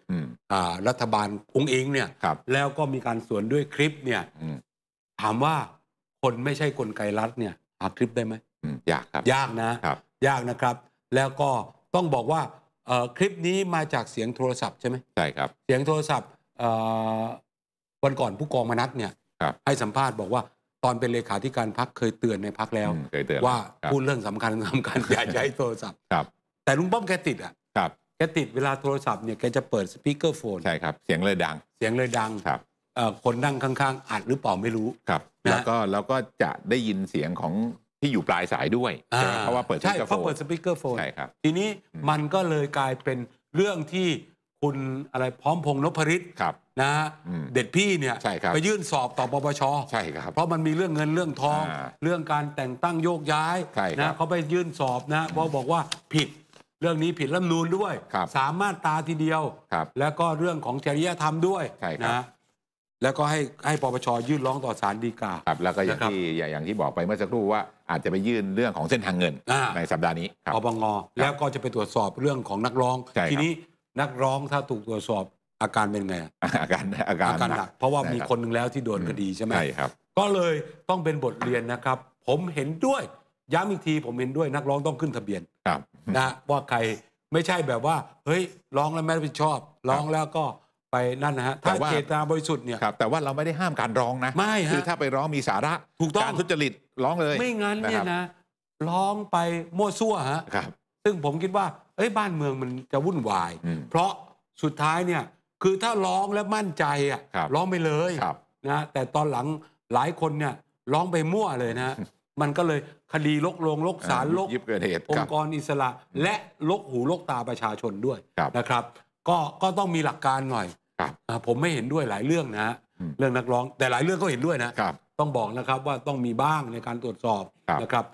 รัฐบาลองค์อิงเนี่ย แล้วก็มีการสวนด้วยคลิปเนี่ยถามว่าคนไม่ใช่กลไกรัฐเนี่ยหาคลิปได้ไหมอยากครับ ยากนะยากนะครับ แล้วก็ต้องบอกว่าคลิปนี้มาจากเสียงโทรศัพท์ใช่ไหมใช่ครับ เสียงโทรศัพท์วันก่อนผู้กองมนัทเนี่ยให้สัมภาษณ์บอกว่าตอนเป็นเลขาธิการพักเคยเตือนในพักแล้ว ว่าพูดเรื่องสำคัญสำคัญอย่าใช้โทรศัพท์ แต่ลุงป้อมแกติดอ่ะแกติดเวลาโทรศัพท์เนี่ย แกจะเปิดสปีกเกอร์โฟนใช่ครับ เสียงเลยดัง เสียงเลยดังครับคนนั่งข้างๆอัดหรือเปล่าไม่รู้ครับ แล้วก็เราก็จะได้ยินเสียงของที่อยู่ปลายสายด้วยเพราะว่าเปิดสปีกเกอร์โฟนเปิดสปีกเกอร์โฟนใช่ครับทีนี้มันก็เลยกลายเป็นเรื่องที่คุณอะไรพร้อมพงษ์นพริตครับนะฮะเด็ดพี่เนี่ยใช่ครับไปยื่นสอบต่อปปชใช่ครับเพราะมันมีเรื่องเงินเรื่องทองอเรื่องการแต่งตั้งโยกย้ายใช่นะเขาไปยื่นสอบนะ เพราะบอกว่าผิดเรื่องนี้ผิดรัฐมนูนด้วยสามารถตาทีเดียวครับแล้วก็เรื่องของจริยธรรมด้วยใช่นะแล้วก็ให้ให้ปปชยื่นร้องต่อศาลฎีกาครับแล้วก็อย่างที่อย่างที่บอกไปเมื่อสักครู่ว่าอาจจะไปยื่นเรื่องของเส้นทางเงิน ในสัปดาห์นี้ครับปปงแล้วก็จะไปตรวจสอบเรื่องของนักร้องทีนี้นักร้องถ้าถูกตรวจสอบอาการเป็นไงอาการอาการหนักเพราะว่ามีคนหนึ่งแล้วที่โดนคดีใช่ไหมใช่ครับก็เลยต้องเป็นบทเรียนนะครับ ผมเห็นด้วยย้ำอีกทีผมเห็นด้วย นักร้องต้องขึ้นทะเบียนนะว่าใครไม่ใช่แบบว่า เฮ้ยร้องแล้วไม่รับผิดชอบ ร้องแล้วก็ไปนั่นนะฮะ ถ้าเจตนาบริสุทธิ์เนี่ยครับแต่ว่าเราไม่ได้ห้ามการร้องนะไม่คือถ้าไปร้องมีสาระถูกต้องการทุจริตร้องเลย ไม่งั้นเนี่ยนะ ร้องไปมั่วซั่วฮะซึ่งผมคิดว่าอ้ยบ้านเมืองมันจะวุ่นวาย เพราะสุดท้ายเนี่ยคือถ้าร้องแล้วมั่นใจอ่ะร้องไปเลยนะแต่ตอนหลังหลายคนเนี่ยร้องไปมั่วเลยนะมันก็เลยคดีลกลง ลกสารลกองค์กรอิสระและลกหูลกตาประชาชนด้วยนะครับก็ก็ต้องมีหลักการหน่อยผมไม่เห็นด้วยหลายเรื่องนะ เรื่องนักร้องแต่หลายเรื่องก็เห็นด้วยนะต้องบอกนะครับว่าต้องมีบ้างในการตรวจสอบนะครับ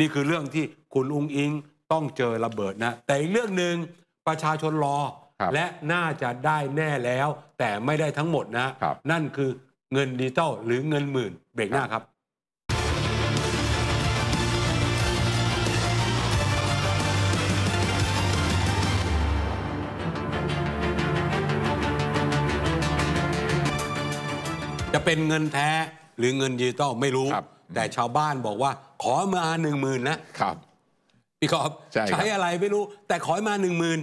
นี่คือเรื่องที่คุณอุงอิงต้องเจอระเบิดนะ แต่อีกเรื่องหนึ่งประชาชนรอรและน่าจะได้แน่แล้ว แต่ไม่ได้ทั้งหมดนะ นั่นคือเงินดิจิตอลหรือเงินหมื่น เบรกหน้าครับ จะเป็นเงินแท้หรือเงินดิจิตอลไม่รู้รแต่ชาวบ้านบอกว่าขอมาหนึ่งหมื่นนะครับพี่กอบใชใช้อะไรไม่รู้ แต่ขอให้มาหนึ่งหมื่น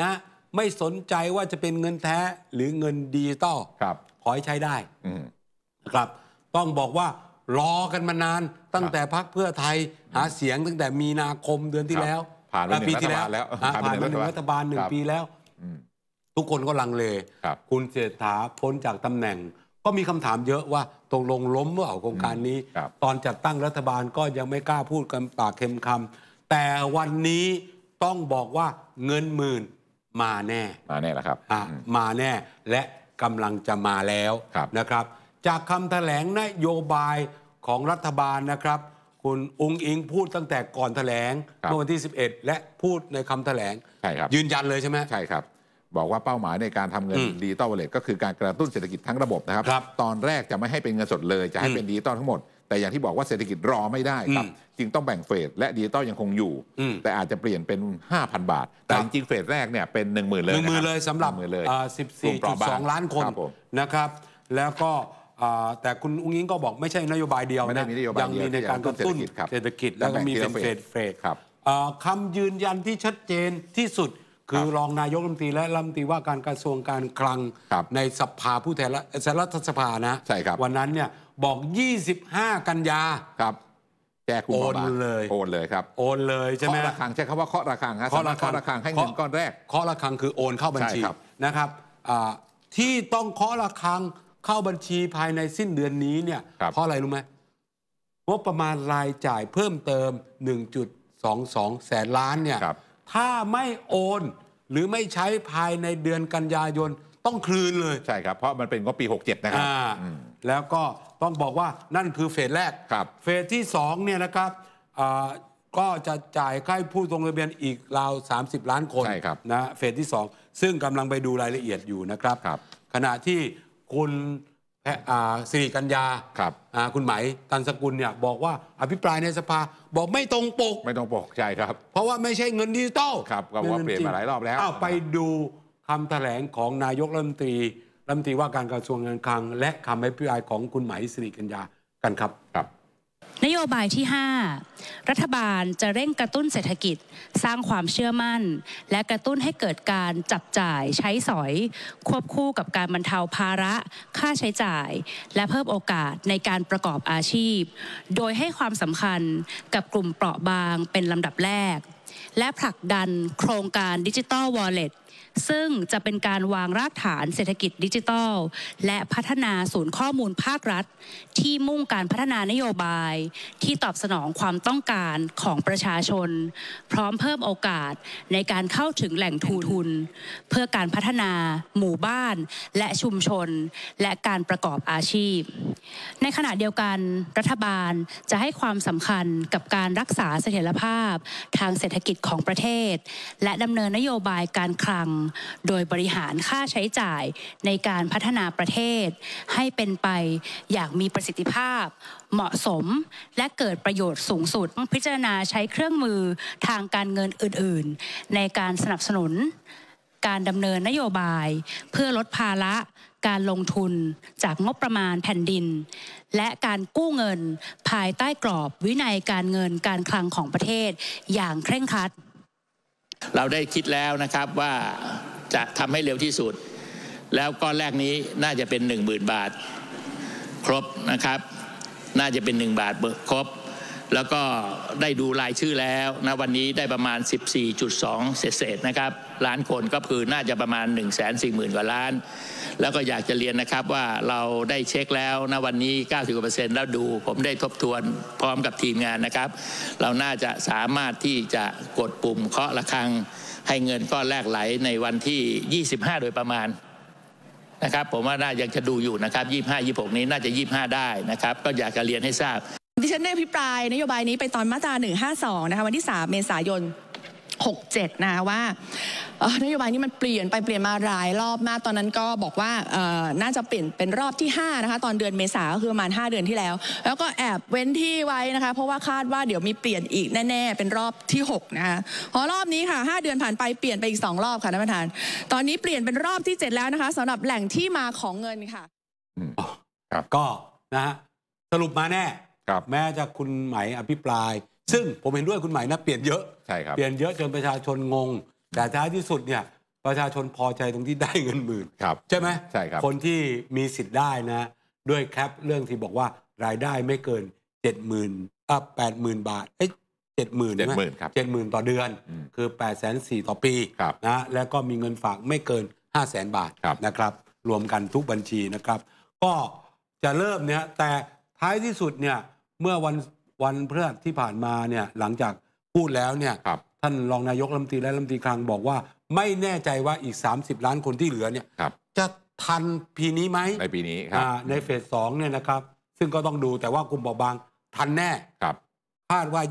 นะ ไม่สนใจว่าจะเป็นเงินแท้หรือเงินดิจิตอลครับ ขอให้ใช้ได้นะครับ ต้องบอกว่า รอกันมานานตั้งแต่พักเพื่อไทยหาเสียงตั้งแต่มีนาคมเดือนที่แล้ว ผ่านหนึ่งปีที่แล้วรัฐบาลแล้วผ่านผปนมาหนึ่งรัฐบาลหนึ่งปีแล้วทุกคนก็ลังเลคุณเศรษฐาพ้นจากตำแหน่ง ก็มีคำถามเยอะว่าตรงลงล้มหรือเปล่าโครงการนี้ ตอนจัดตั้งรัฐบาลก็ยังไม่กล้าพูดกันปากเค็มคำแต่วันนี้ต้องบอกว่าเงินหมื่นมาแน่ มาแน่แล้วครับอ่ะมาแน่ และกำลังจะมาแล้วนะครับ จากคำแถลงนโยบายของรัฐบาลนะครับ คุณอุงอิงพูดตั้งแต่ก่อนแถลงเมื่อวันที่11และพูดในคำแถลงใช่ครับยืนยันเลยใช่ไหมใช่ครับบอกว่าเป้าหมายในการทำเงินดิจิตอลเวลเล็ตก็คือการกระตุ้นเศรษฐกิจทั้งระบบนะครับรบตอนแรกจะไม่ให้เป็นเงินสดเลย จะให้เป็นดิจิตอลทั้งหมดแต่อย่างที่บอกว่าเศรษฐกิจรอไม่ได้ครับจึงต้องแบ่งเฟส และดิจิตอลยังคงอยู่ แต่อาจจะเปลี่ยนเป็น 5,000 บาทแต่จริงเฟสแรกเนี่ยเป็น1 0,000เลยหนึ่งหมื่นเลยสำหรับ14.2ล้านคนนะครับแล้วก็แต่คุณอุ้งยิงก็บอกไม่ใช่นโยบายเดียวนะยังมีในการกระตุ้นเศรษฐกิจแล้วก็มีเป็นเฟสเฟสคำยืนยันที่ชัดเจนที่สุดคือรองนายกรัฐมนตรีและรัฐมนตรีว่าการกระทรวงการคลังในสภาผู้แทนรัฐสภานะวันนั้นเนี่ยบอก 25 กันยาครับ แจกคุณโอนเลย โอนเลยครับ โอนเลยใช่ไหมเคาะระฆังใช้คำว่าเคาะระฆังคับเคาะระฆังระังให้เงินก้อนแรก เคาะระฆังคือโอนเข้าบัญชีนะครับ ที่ต้องเคาะระฆังเข้าบัญชีภายในสิ้นเดือนนี้เนี่ยเพราะอะไรรู้ไหมงบประมาณรายจ่ายเพิ่มเติม 1.22 แสนล้านเนี่ยถ้าไม่โอนหรือไม่ใช้ภายในเดือนกันยายนต้องคืนเลย ใช่ครับ เพราะมันเป็นงบปี 67 นะครับแล้วก็ต้องบอกว่านั่นคือเฟสแรก เฟสที่2เนี่ยนะครับก็จะจ่ายค่าผู้ลงทะเบียนอีกราว 30 ล้านคนใช่ครับนะเฟสที่ 2 ซึ่งกำลังไปดูรายละเอียดอยู่นะครับรบขณะที่คุณแ่สิริกัญญาครับาคุณไหมตันสกุลเนี่ยบอกว่าอภิปรายในสภาบอกไม่ตรงปกไม่ตรงปกใช่ครับเพราะว่าไม่ใช่เงินดิจิตอลครับก็ว่าเปลี่ยนมาหลายรอบแล้วไปดูคำแถลงของนายกรัฐมนตรีรัฐมนตรีว่าการกระทรวงการคลัง และคำอภิปรายของคุณหมายสิริกัญญากันครับครับ นโยบายที่ 5 รัฐบาลจะเร่งกระตุ้นเศรษฐกิจสร้างความเชื่อมั่น และกระตุ้นให้เกิดการจับจ่ายใช้สอย ควบคู่กับการบรรเทาภาระค่าใช้จ่าย และเพิ่มโอกาสในการประกอบอาชีพ โดยให้ความสำคัญกับกลุ่มเปราะบางเป็นลำดับแรก และผลักดันโครงการดิจิตอลวอลเล็ตซึ่งจะเป็นการวางรากฐานเศรษฐกิจดิจิทัล และพัฒนาศูนย์ข้อมูลภาครัฐ ที่มุ่งการพัฒนานโยบาย ที่ตอบสนองความต้องการของประชาชน พร้อมเพิ่มโอกาสในการเข้าถึงแหล่งทุนทนเพื่อการพัฒนาหมู่บ้านและชุมชน และการประกอบอาชีพ ในขณะเดียวกันรัฐบาลจะให้ความสำคัญกับการรักษาเสถียรภาพทางเศรษฐกิจของประเทศ และดำเนินนโยบายการคลังโดยบริหารค่าใช้จ่ายในการพัฒนาประเทศ ให้เป็นไปอย่างมีประสิทธิภาพ เหมาะสมและเกิดประโยชน์สูงสุดพิจารณาใช้เครื่องมือทางการเงินอื่น ๆ ในการสนับสนุน การดำเนินนโยบาย เพื่อลดภาระการลงทุนจากงบประมาณแผ่นดิน และการกู้เงินภายใต้กรอบวินัยการเงินการคลังของประเทศอย่างเคร่งครัดเราได้คิดแล้วนะครับว่าจะทำให้เร็วที่สุด แล้วก้อนแรกนี้น่าจะเป็น1 0,000บาท ครบนะครับ น่าจะเป็น1บาทครบแล้วก็ได้ดูรายชื่อแล้วนะวันนี้ได้ประมาณ 14.2เศษๆนะครับ ล้านคนก็คือน่าจะประมาณ 1 4 0 0 0 0 กว่าล้าน แล้วก็อยากจะเรียนนะครับว่าเราได้เช็คแล้วนะวันนี้ 90%แล้วดู ผมได้ทบทวนพร้อมกับทีมงานนะครับ เราน่าจะสามารถที่จะกดปุ่มเคาะระฆังให้เงินก้อนแรกไหลในวันที่ 25 โดยประมาณนะครับผมว่าน่ายังจะดูอยู่นะครับ 25 26 นี้น่าจะ 25 ได้นะครับ ก็อยากจะเรียนให้ทราบที่ฉันได้อภิปราย นโยบายนี้ไปตอนมาตรา152นะคะ วันที่3เมษายน67นะว่านโยบายนี้มันเปลี่ยนไปเปลี่ยนมาหลายรอบมากตอนนั้นก็บอกว่าน่าจะเปลี่ยนเป็นรอบที่5นะคะ ตอนเดือนเมษาก็คือประมาณ5เดือนที่แล้ว แล้วก็แอบเว้นที่ไว้นะคะ เพราะว่าคาดว่าเดี๋ยวมีเปลี่ยนอีกแน่ ๆ เป็นรอบที่6นะคะพอรอบนี้ค่ะ5เดือนผ่านไปเปลี่ยนไปอีก2รอบค่ะท่านประธาน ตอนนี้เปลี่ยนเป็นรอบที่7แล้วนะคะ สำหรับแหล่งที่มาของเงินค่ะก็นะฮะสรุปมาแน่ครับแม้จะคุณไหมอภิปราย ซึ่งผมเห็นด้วยคุณไหมนะ เปลี่ยนเยอะใช่ครับเปลี่ยนเยอะ จนประชาชนงง แต่ท้ายที่สุดเนี่ยประชาชนพอใจตรงที่ได้เงินหมื่นครับใช่ไหมใช่ครับคนที่มีสิทธิ์ได้นะ ด้วยแคปเรื่องที่บอกว่ารายได้ไม่เกินเจ็ดหมื่นอ่ะแปดหมื่นบาทเอ้เจ็ดหมื่นเจ็ดหมื่นครับเจ็ดหมื่นต่อเดือนคือแปดแสนสี่ต่อปีนะแล้วก็มีเงินฝากไม่เกินห้าแสนบาท นะครับ รวมกันทุกบัญชีนะครับ ก็จะเริ่มเนี่ยแต่ท้ายที่สุดเนี่ยเมื่อวันวันเพื่อที่ผ่านมาเนี่ยหลังจากพูดแล้วเนี่ยท่านรองนายกรัฐมนตรีและรัฐมนตรีคลังบอกว่าไม่แน่ใจว่าอีก 30 ล้านคนที่เหลือเนี่ยจะทันปีนี้ไหมในปีนี้ครับในเฟสสองเนี่ยนะครับซึ่งก็ต้องดูแต่ว่ากลุ่มบอบางทันแน่ครับคาดว่า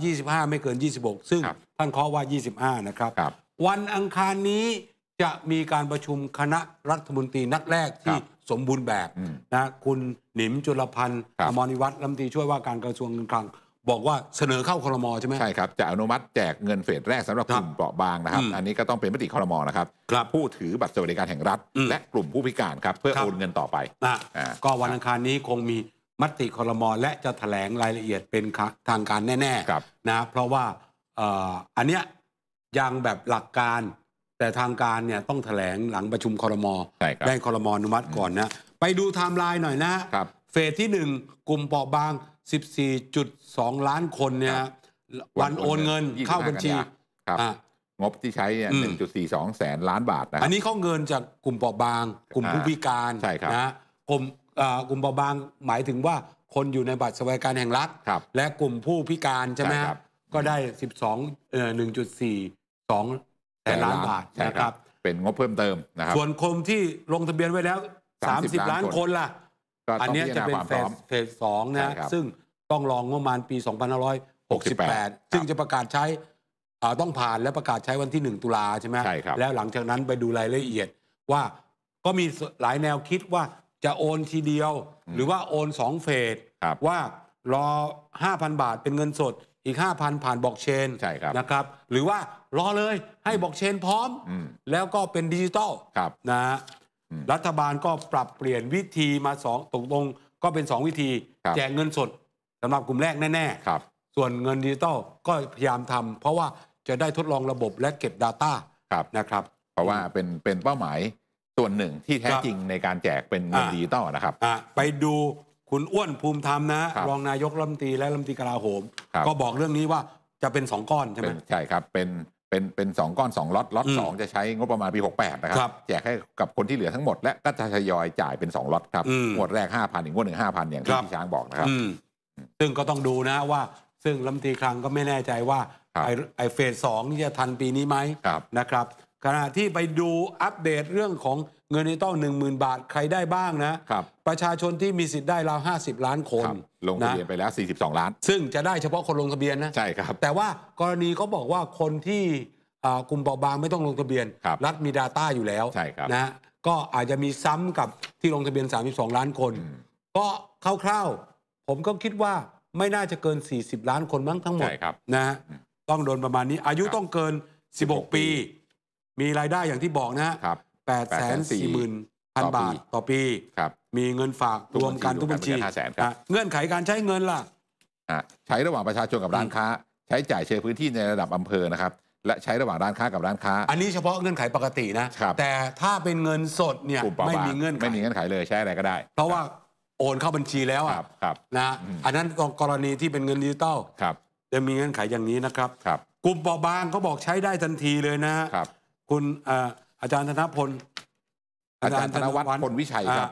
25 ไม่เกิน 26 ซึ่งท่านขอาว่า 25 นะครับรบวันอังคารนี้จะมีการประชุมคณะรัฐมนตรีนัดแรกที่สมบูรณ์แบบนะคุณหนิมจุลพันธ์อมรนิวัตรรัฐมนตรีช่วยว่าการกระทรวงการคลังบอกว่าเสนอเข้าคอรมอใช่ไหมใช่ครับจะอนุมัติแจกเงินเฟสแรกสำหรับกลุ่มเปราะบางนะครับ อันนี้ก็ต้องเป็นมติคอรมอนะครับ ผู้ถือบัตรสวัสดิการแห่งรัฐ และกลุ่มผู้พิการครับ เพื่อโอนเงินต่อไปก็วันอังคารนี้คงมีมติคอรมอและจะแถลงรายละเอียดเป็นทางการแน่ๆนะเพราะว่าอันเนี้ยยังแบบหลักการแต่ทางการเนี่ยต้องแถลงหลังประชุมคอรมอได้คอรมอนุมัติก่อนนะ ไปดูไทม์ไลน์หน่อยนะเฟสที่ 1 กลุ่มเปราะบาง 14.2 ล้านคนเนี่ยวันโอนเงินเข้าบัญชีงบที่ใช้ 1.42 แสนล้านบาทนะอันนี้เขาเงินจากกลุ่มเปราะบางกลุ่มผู้พิการนะกลุ่มกลุ่มเปราะบางหมายถึงว่าคนอยู่ในบัตรสวัสดิการแห่งรัฐและกลุ่มผู้พิการใช่ไหมก็ได้ 12เอ่อ1.42แต่ล้านบาทนะครับเป็นงบเพิ่มเติมนะครับส่วนคมที่ลงทะเบียนไว้แล้ว 30 ล้านคนล่ะอันนี้จะเป็นเฟสสองนะซึ่งต้องรองงบประมาณปี 2568ซึ่งจะประกาศใช้ต้องผ่านและประกาศใช้วันที่ 1 ตุลาใช่ไหมใช่ครับแล้วหลังจากนั้นไปดูรายละเอียดว่าก็มีหลายแนวคิดว่าจะโอนทีเดียว หรือว่าโอนสองเฟสว่ารอ 5,000 บาทเป็นเงินสดอีก5,000ผ่านบล็อกเชนนะครับหรือว่ารอเลยให้บอกเชนพร้อมแล้วก็เป็นดิจิตอลนะฮะรัฐบาลก็ปรับเปลี่ยนวิธีมาสองตกลงก็เป็น 2 วิธี แจกเงินสดสำหรับกลุ่มแรกแน่ๆส่วนเงินดิจิตอลก็พยายามทำเพราะว่าจะได้ทดลองระบบและเก็บ Data ครับนะครับ เพราะว่าเป็นเป็นเป้าหมาย ส่วนหนึ่งที่แท้จริงในการแจกเป็นเงินดิจิตอลนะครับ ไปดูคุณอ้วนภูมิธรรมนะ รองนายกรัฐมนตรีและรัฐมนตรีกลาโหม ก็บอกเรื่องนี้ว่าจะเป็นสองก้อนใช่ไหมใช่ครับเป็นเป็นเป็นสองก้อนสองล็อตล็อตสองจะใช้งบประมาณปีหกแปดนะครับ แจกให้กับคนที่เหลือทั้งหมดและก็จะทยอยจ่ายเป็นสองล็อตครับงวดแรกห้าพันงงวดหนึ่งห้าพันอย่างที่พี่ช้างบอกนะครับ ซึ่งก็ต้องดูนะว่า ซึ่งลัมตีครั้งก็ไม่แน่ใจว่า ไอ้ไอเฟสสองนี่จะทันปีนี้ไหมนะครับ ขณะที่ไปดูอัปเดตเรื่องของเงินในตองหนึ่งหมื่นบาทใครได้บ้างนะประชาชนที่มีสิทธิ์ได้ราวห้าสิบล้านคนคลงทะเบียนไปแล้ว42 ล้าน ซึ่งจะได้เฉพาะคนลงทะเบียนนะ ใช่ครับ แต่ว่ากรณีก็บอกว่าคนที่กลุ่มเบาบางไม่ต้องลงทะเบียนรรัฐมี Data อยู่แล้วใช่ครับนะ ก็อาจจะมีซ้ำกับที่ลงทะเบียน 32 ล้านคนก็คร่าวๆ ผมก็คิดว่าไม่น่าจะเกิน 40 ล้านคนมั้งทั้งหมดนะฮะต้องโดนประมาณนี้ อายุต้องเกิน 16 ปี มีรายได้อย่างที่บอกนะฮะแปดแสนสี่หมื่นพันบาทต่อปีมีเงินฝากรวมกันทุกบัญชีเงื่อนไขการใช้เงินล่ะใช้ระหว่างประชาชนกับร้านค้า ใช้จ่ายเชิงพื้นที่ในระดับอำเภอนะครับ และใช้ระหว่างร้านค้ากับร้านค้า อันนี้เฉพาะเงื่อนไขปกตินะ แต่ถ้าเป็นเงินสดเนี่ยไม่มีเงื่อนไขไม่มีเงื่อนไขเลยใช้อะไรก็ได้ เพราะว่าโอนเข้าบัญชีแล้วอ่ะนะอันนั้นกรณีที่เป็นเงินดิจิตอลจะมีเงื่อนไขอย่างนี้นะครับกลุ่มเบาบางเขาบอกใช้ได้ทันทีเลยนะคคุณอาจารย์ธนพลอาจารย์ธนวัฒน์พลวิชัยครับ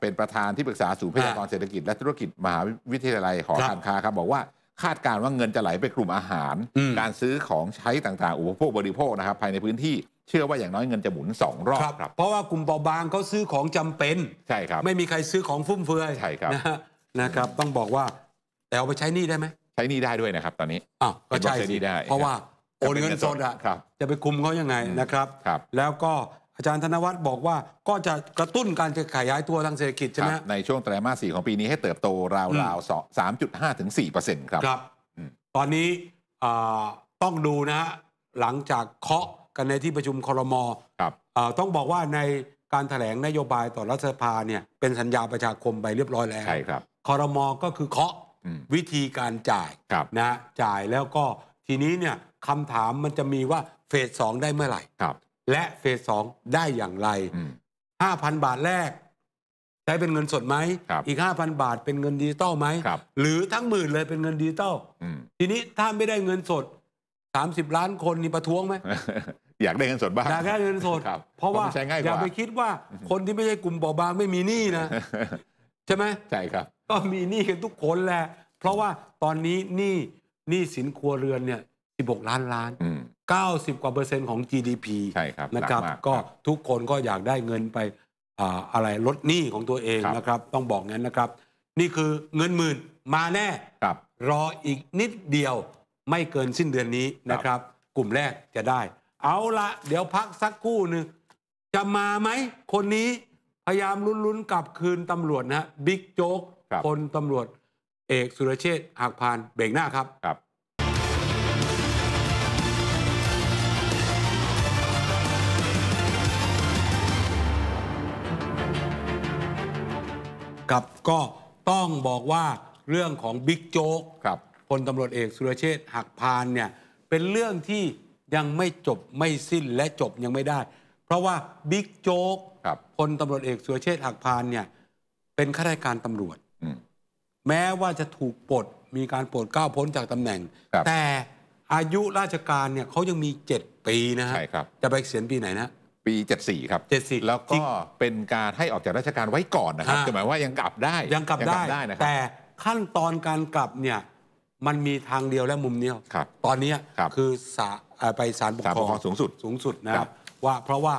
เป็นประธานที่ปรึกษาศูนย์พยากรเศรษฐกิจและธุรกิจ มหาวิทยาลัยหอการค้าครับบอกว่าคาดการณ์ว่าเงินจะไหลไปกลุ่มอาหาร การซื้อของใช้ต่างๆ อุปโภคบริโภคนะครับ ภายในพื้นที่เชื่อว่าอย่างน้อยเงินจะหมุน 2 รอบครับ เพราะว่ากลุ่มเบาบางเขาซื้อของจำเป็นใช่ครับไม่มีใครซื้อของฟุ่มเฟือยใช่ครับนะครับ ต้องบอกว่าแต่เอาไปใช้นี่ได้ไหมใช้นี่ได้ด้วยนะครับตอนนี้อ้าวก็ใช้นี่ได้ เพราะว่าโอนเงินสดอะจะไปคุมเขายังไงนะครับ แล้วก็อาจารย์ธนวัฒน์บอกว่าก็จะกระตุ้นการขยายตัวทางเศรษฐกิจใช่ไหมในช่วงไตรมาสสี่ของปีนี้ให้เติบโตราวๆสามจุดห้าถึงสี่เปอร์เซ็นต์ครับครับ ตอนนี้ต้องดูนะฮะหลังจากเคาะกันในที่ประชุมคอรมอครับต้องบอกว่าในการถแถลงนโยบายต่อรัฐสภาเนี่ยเป็นสัญญาประชาคมไปเรียบร้อยแล้วใช่ครับคอรมอก็คือเคาะวิธีการจ่ายนะ จ่ายแล้วก็ทีนี้เนี่ยคำถามมันจะมีว่าเฟสสองได้เมื่อไหร่ครับและเฟสสองได้อย่างไร ห้าพันบาทแรกใช้เป็นเงินสดไหมอีกห้าพันบาทเป็นเงินดิจิตอลไหมรหรือทั้งหมื่นเลยเป็นเงินดิจิตอลทีนี้ถ้าไม่ได้เงินสดสสามิบล้านคนนี่ประท้วงไหม อยากได้เงินสดบ้างอยากได้เงินสดเพราะว่าอย่าไปคิดว่าคนที่ไม่ใช่กลุ่มบอบางไม่มีหนี้นะใช่ไหม ใช่ครับ ก็มีหนี้กันทุกคนแหละ เพราะว่าตอนนี้หนี้หนี้สินครัวเรือนเนี่ยบกล้านล้าน90กว่าเปอร์เซ็นต์ของ GDP ใช่ครับนะครับ ก็ทุกคนก็อยากได้เงินไปอะไรลดหนี้ของตัวเองนะครับ ต้องบอกงั้นนะครับ นี่คือเงินหมื่นมาแน่ครับ รออีกนิดเดียวไม่เกินสิ้นเดือนนี้นะครับ กลุ่มแรกจะได้ เอาละเดี๋ยวพักสักคู่หนึ่ง จะมาไหมคนนี้พยายามลุ้นๆกลับคืนตำรวจนะบิ๊กโจ๊กคนตำรวจเอกสุรเชษฐ์หักพานเบ่งหน้าครับกับก็ต้องบอกว่าเรื่องของบิ๊กโจ๊กครับพลตำรวจเอกสุรเชษฐ์หักพานเนี่ยเป็นเรื่องที่ยังไม่จบไม่สิ้นและจบยังไม่ได้ เพราะว่าบิ๊กโจ๊กพลตำรวจเอกสุรเชษฐ์หักพานเนี่ยเป็นข้าราชการตำรวจแม้ว่าจะถูกปลดมีการปลดก้าวพ้นจากตำแหน่ง แต่อายุราชการเนี่ยเขายังมีเจ็ดปีนะฮะจะไปเกษียณปีไหนนะปี 74 ครับ74แล้วก็เป็นการให้ออกจากราชการไว้ก่อนนะครับ หมายว่ายังกลับได้ ยังกลับได้ไดนะครับ แต่ขั้นตอนการกลับเนี่ย มันมีทางเดียวและมุมเดียวครับ ตอนนี้คคือสาไปศาลปกครองสูงสุดสูงสุดนะครับ ว่าเพราะว่า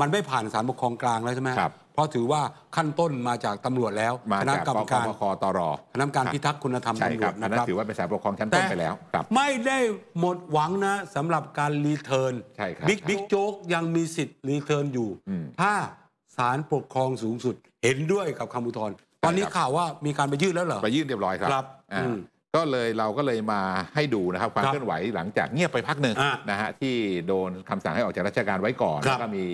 มันไม่ผ่านศาลปกครองกลางแล้วใช่ไหมครับพราะถือว่าขั้นต้นมาจากตำรวจแล้วคณะกรรมการปคตรคณะกรรมการพิทักษ์คุณธรรมตำรวจนะครับถือว่าเป็นสายปกครองชั้นต้นไปแล้วไม่ได้หมดหวังนะสำหรับการรีเทิร์น บิ๊กบิ๊กโจ๊กยังมีสิทธิ์รีเทิร์นอยู่ ถ้าศาลปกครองสูงสุด เห็นด้วยกับคำอุทธรณ์ตอนนี้ข่าวว่ามีการไปยื่นแล้วเหรอ ไปยื่นเรียบร้อยครับ ก็เลยเราก็เลยมาให้ดูนะครับ ความเคลื่อนไหวหลังจากเงียบไปพักหนึ่งนะฮะที่โดนคำสั่งให้ออกจากราชการไว้ก่อนแล้วก็มี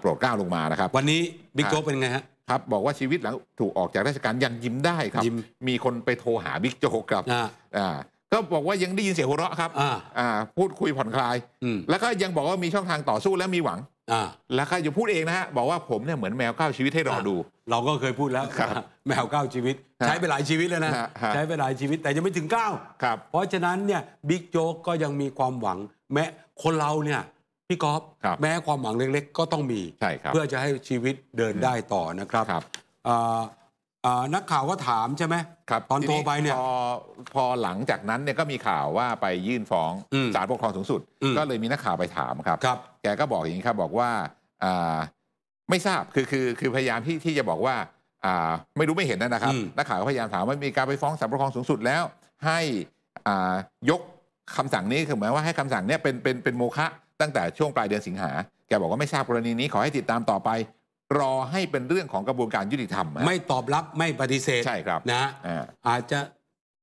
โปรดเกล้าลงมานะครับวันนี้บิ๊กโจ๊กเป็นไงฮะครับบอกว่าชีวิตหลังถูกออกจากราชการยังยิ้มได้ครับมีคนไปโทรหาบิ๊กโจ๊กครับก็บอกว่ายังได้ยินเสียงหัวเราะครับพูดคุยผ่อนคลายแล้วก็ยังบอกว่ามีช่องทางต่อสู้และมีหวังแล้วก็อยู่พูดเองนะฮะบอกว่าผมเนี่ยเหมือนแมวเก้าชีวิตให้รอดู เราก็เคยพูดแล้วแมวเก้าชีวิต ใช้ไปหลายชีวิตแล้วนะใช้ไปหลายชีวิตแต่ยังไม่ถึงเก้าเพราะฉะนั้นเนี่ยบิ๊กโจ๊กก็ยังมีความหวังแม้คนเราเนี่ยพี่กอล์ฟแม้ความหวังเล็ก ๆ ก็ต้องมีเพื่อจะให้ชีวิตเดินได้ต่อนะครับรบนักข่าวก็ถามใช่ไหมครับตอนโตไปเนี่ยพอพอหลังจากนั้นเนี่ยก็มีข่าวว่าไปยื่นฟ้องศาลปกครองสูงสุด ก็เลยมีนักข่าวไปถามครับรบแกก็บอกอย่างนี้ครับบอกว่าไม่ทราบ คือคือคือพยายามที่ที่จะบอกว่าไม่รู้ไม่เห็นนะครับ นักข่าวก็พยายามถามว่ามีการไปฟ้องศาลปกครองสูงสุดแล้วให้ยกคำสั่งนี้คือหมายว่าให้คำสั่งเนี่ยเป็นเป็นเป็นโมฆะตั้งแต่ช่วงปลายเดือนสิงหา แกบอกว่าไม่ทราบกรณีนี้ ขอให้ติดตามต่อไป รอให้เป็นเรื่องของกระบวนการยุติธรรม ไม่ตอบรับไม่ปฏิเสธใช่ครับนะอาจจะ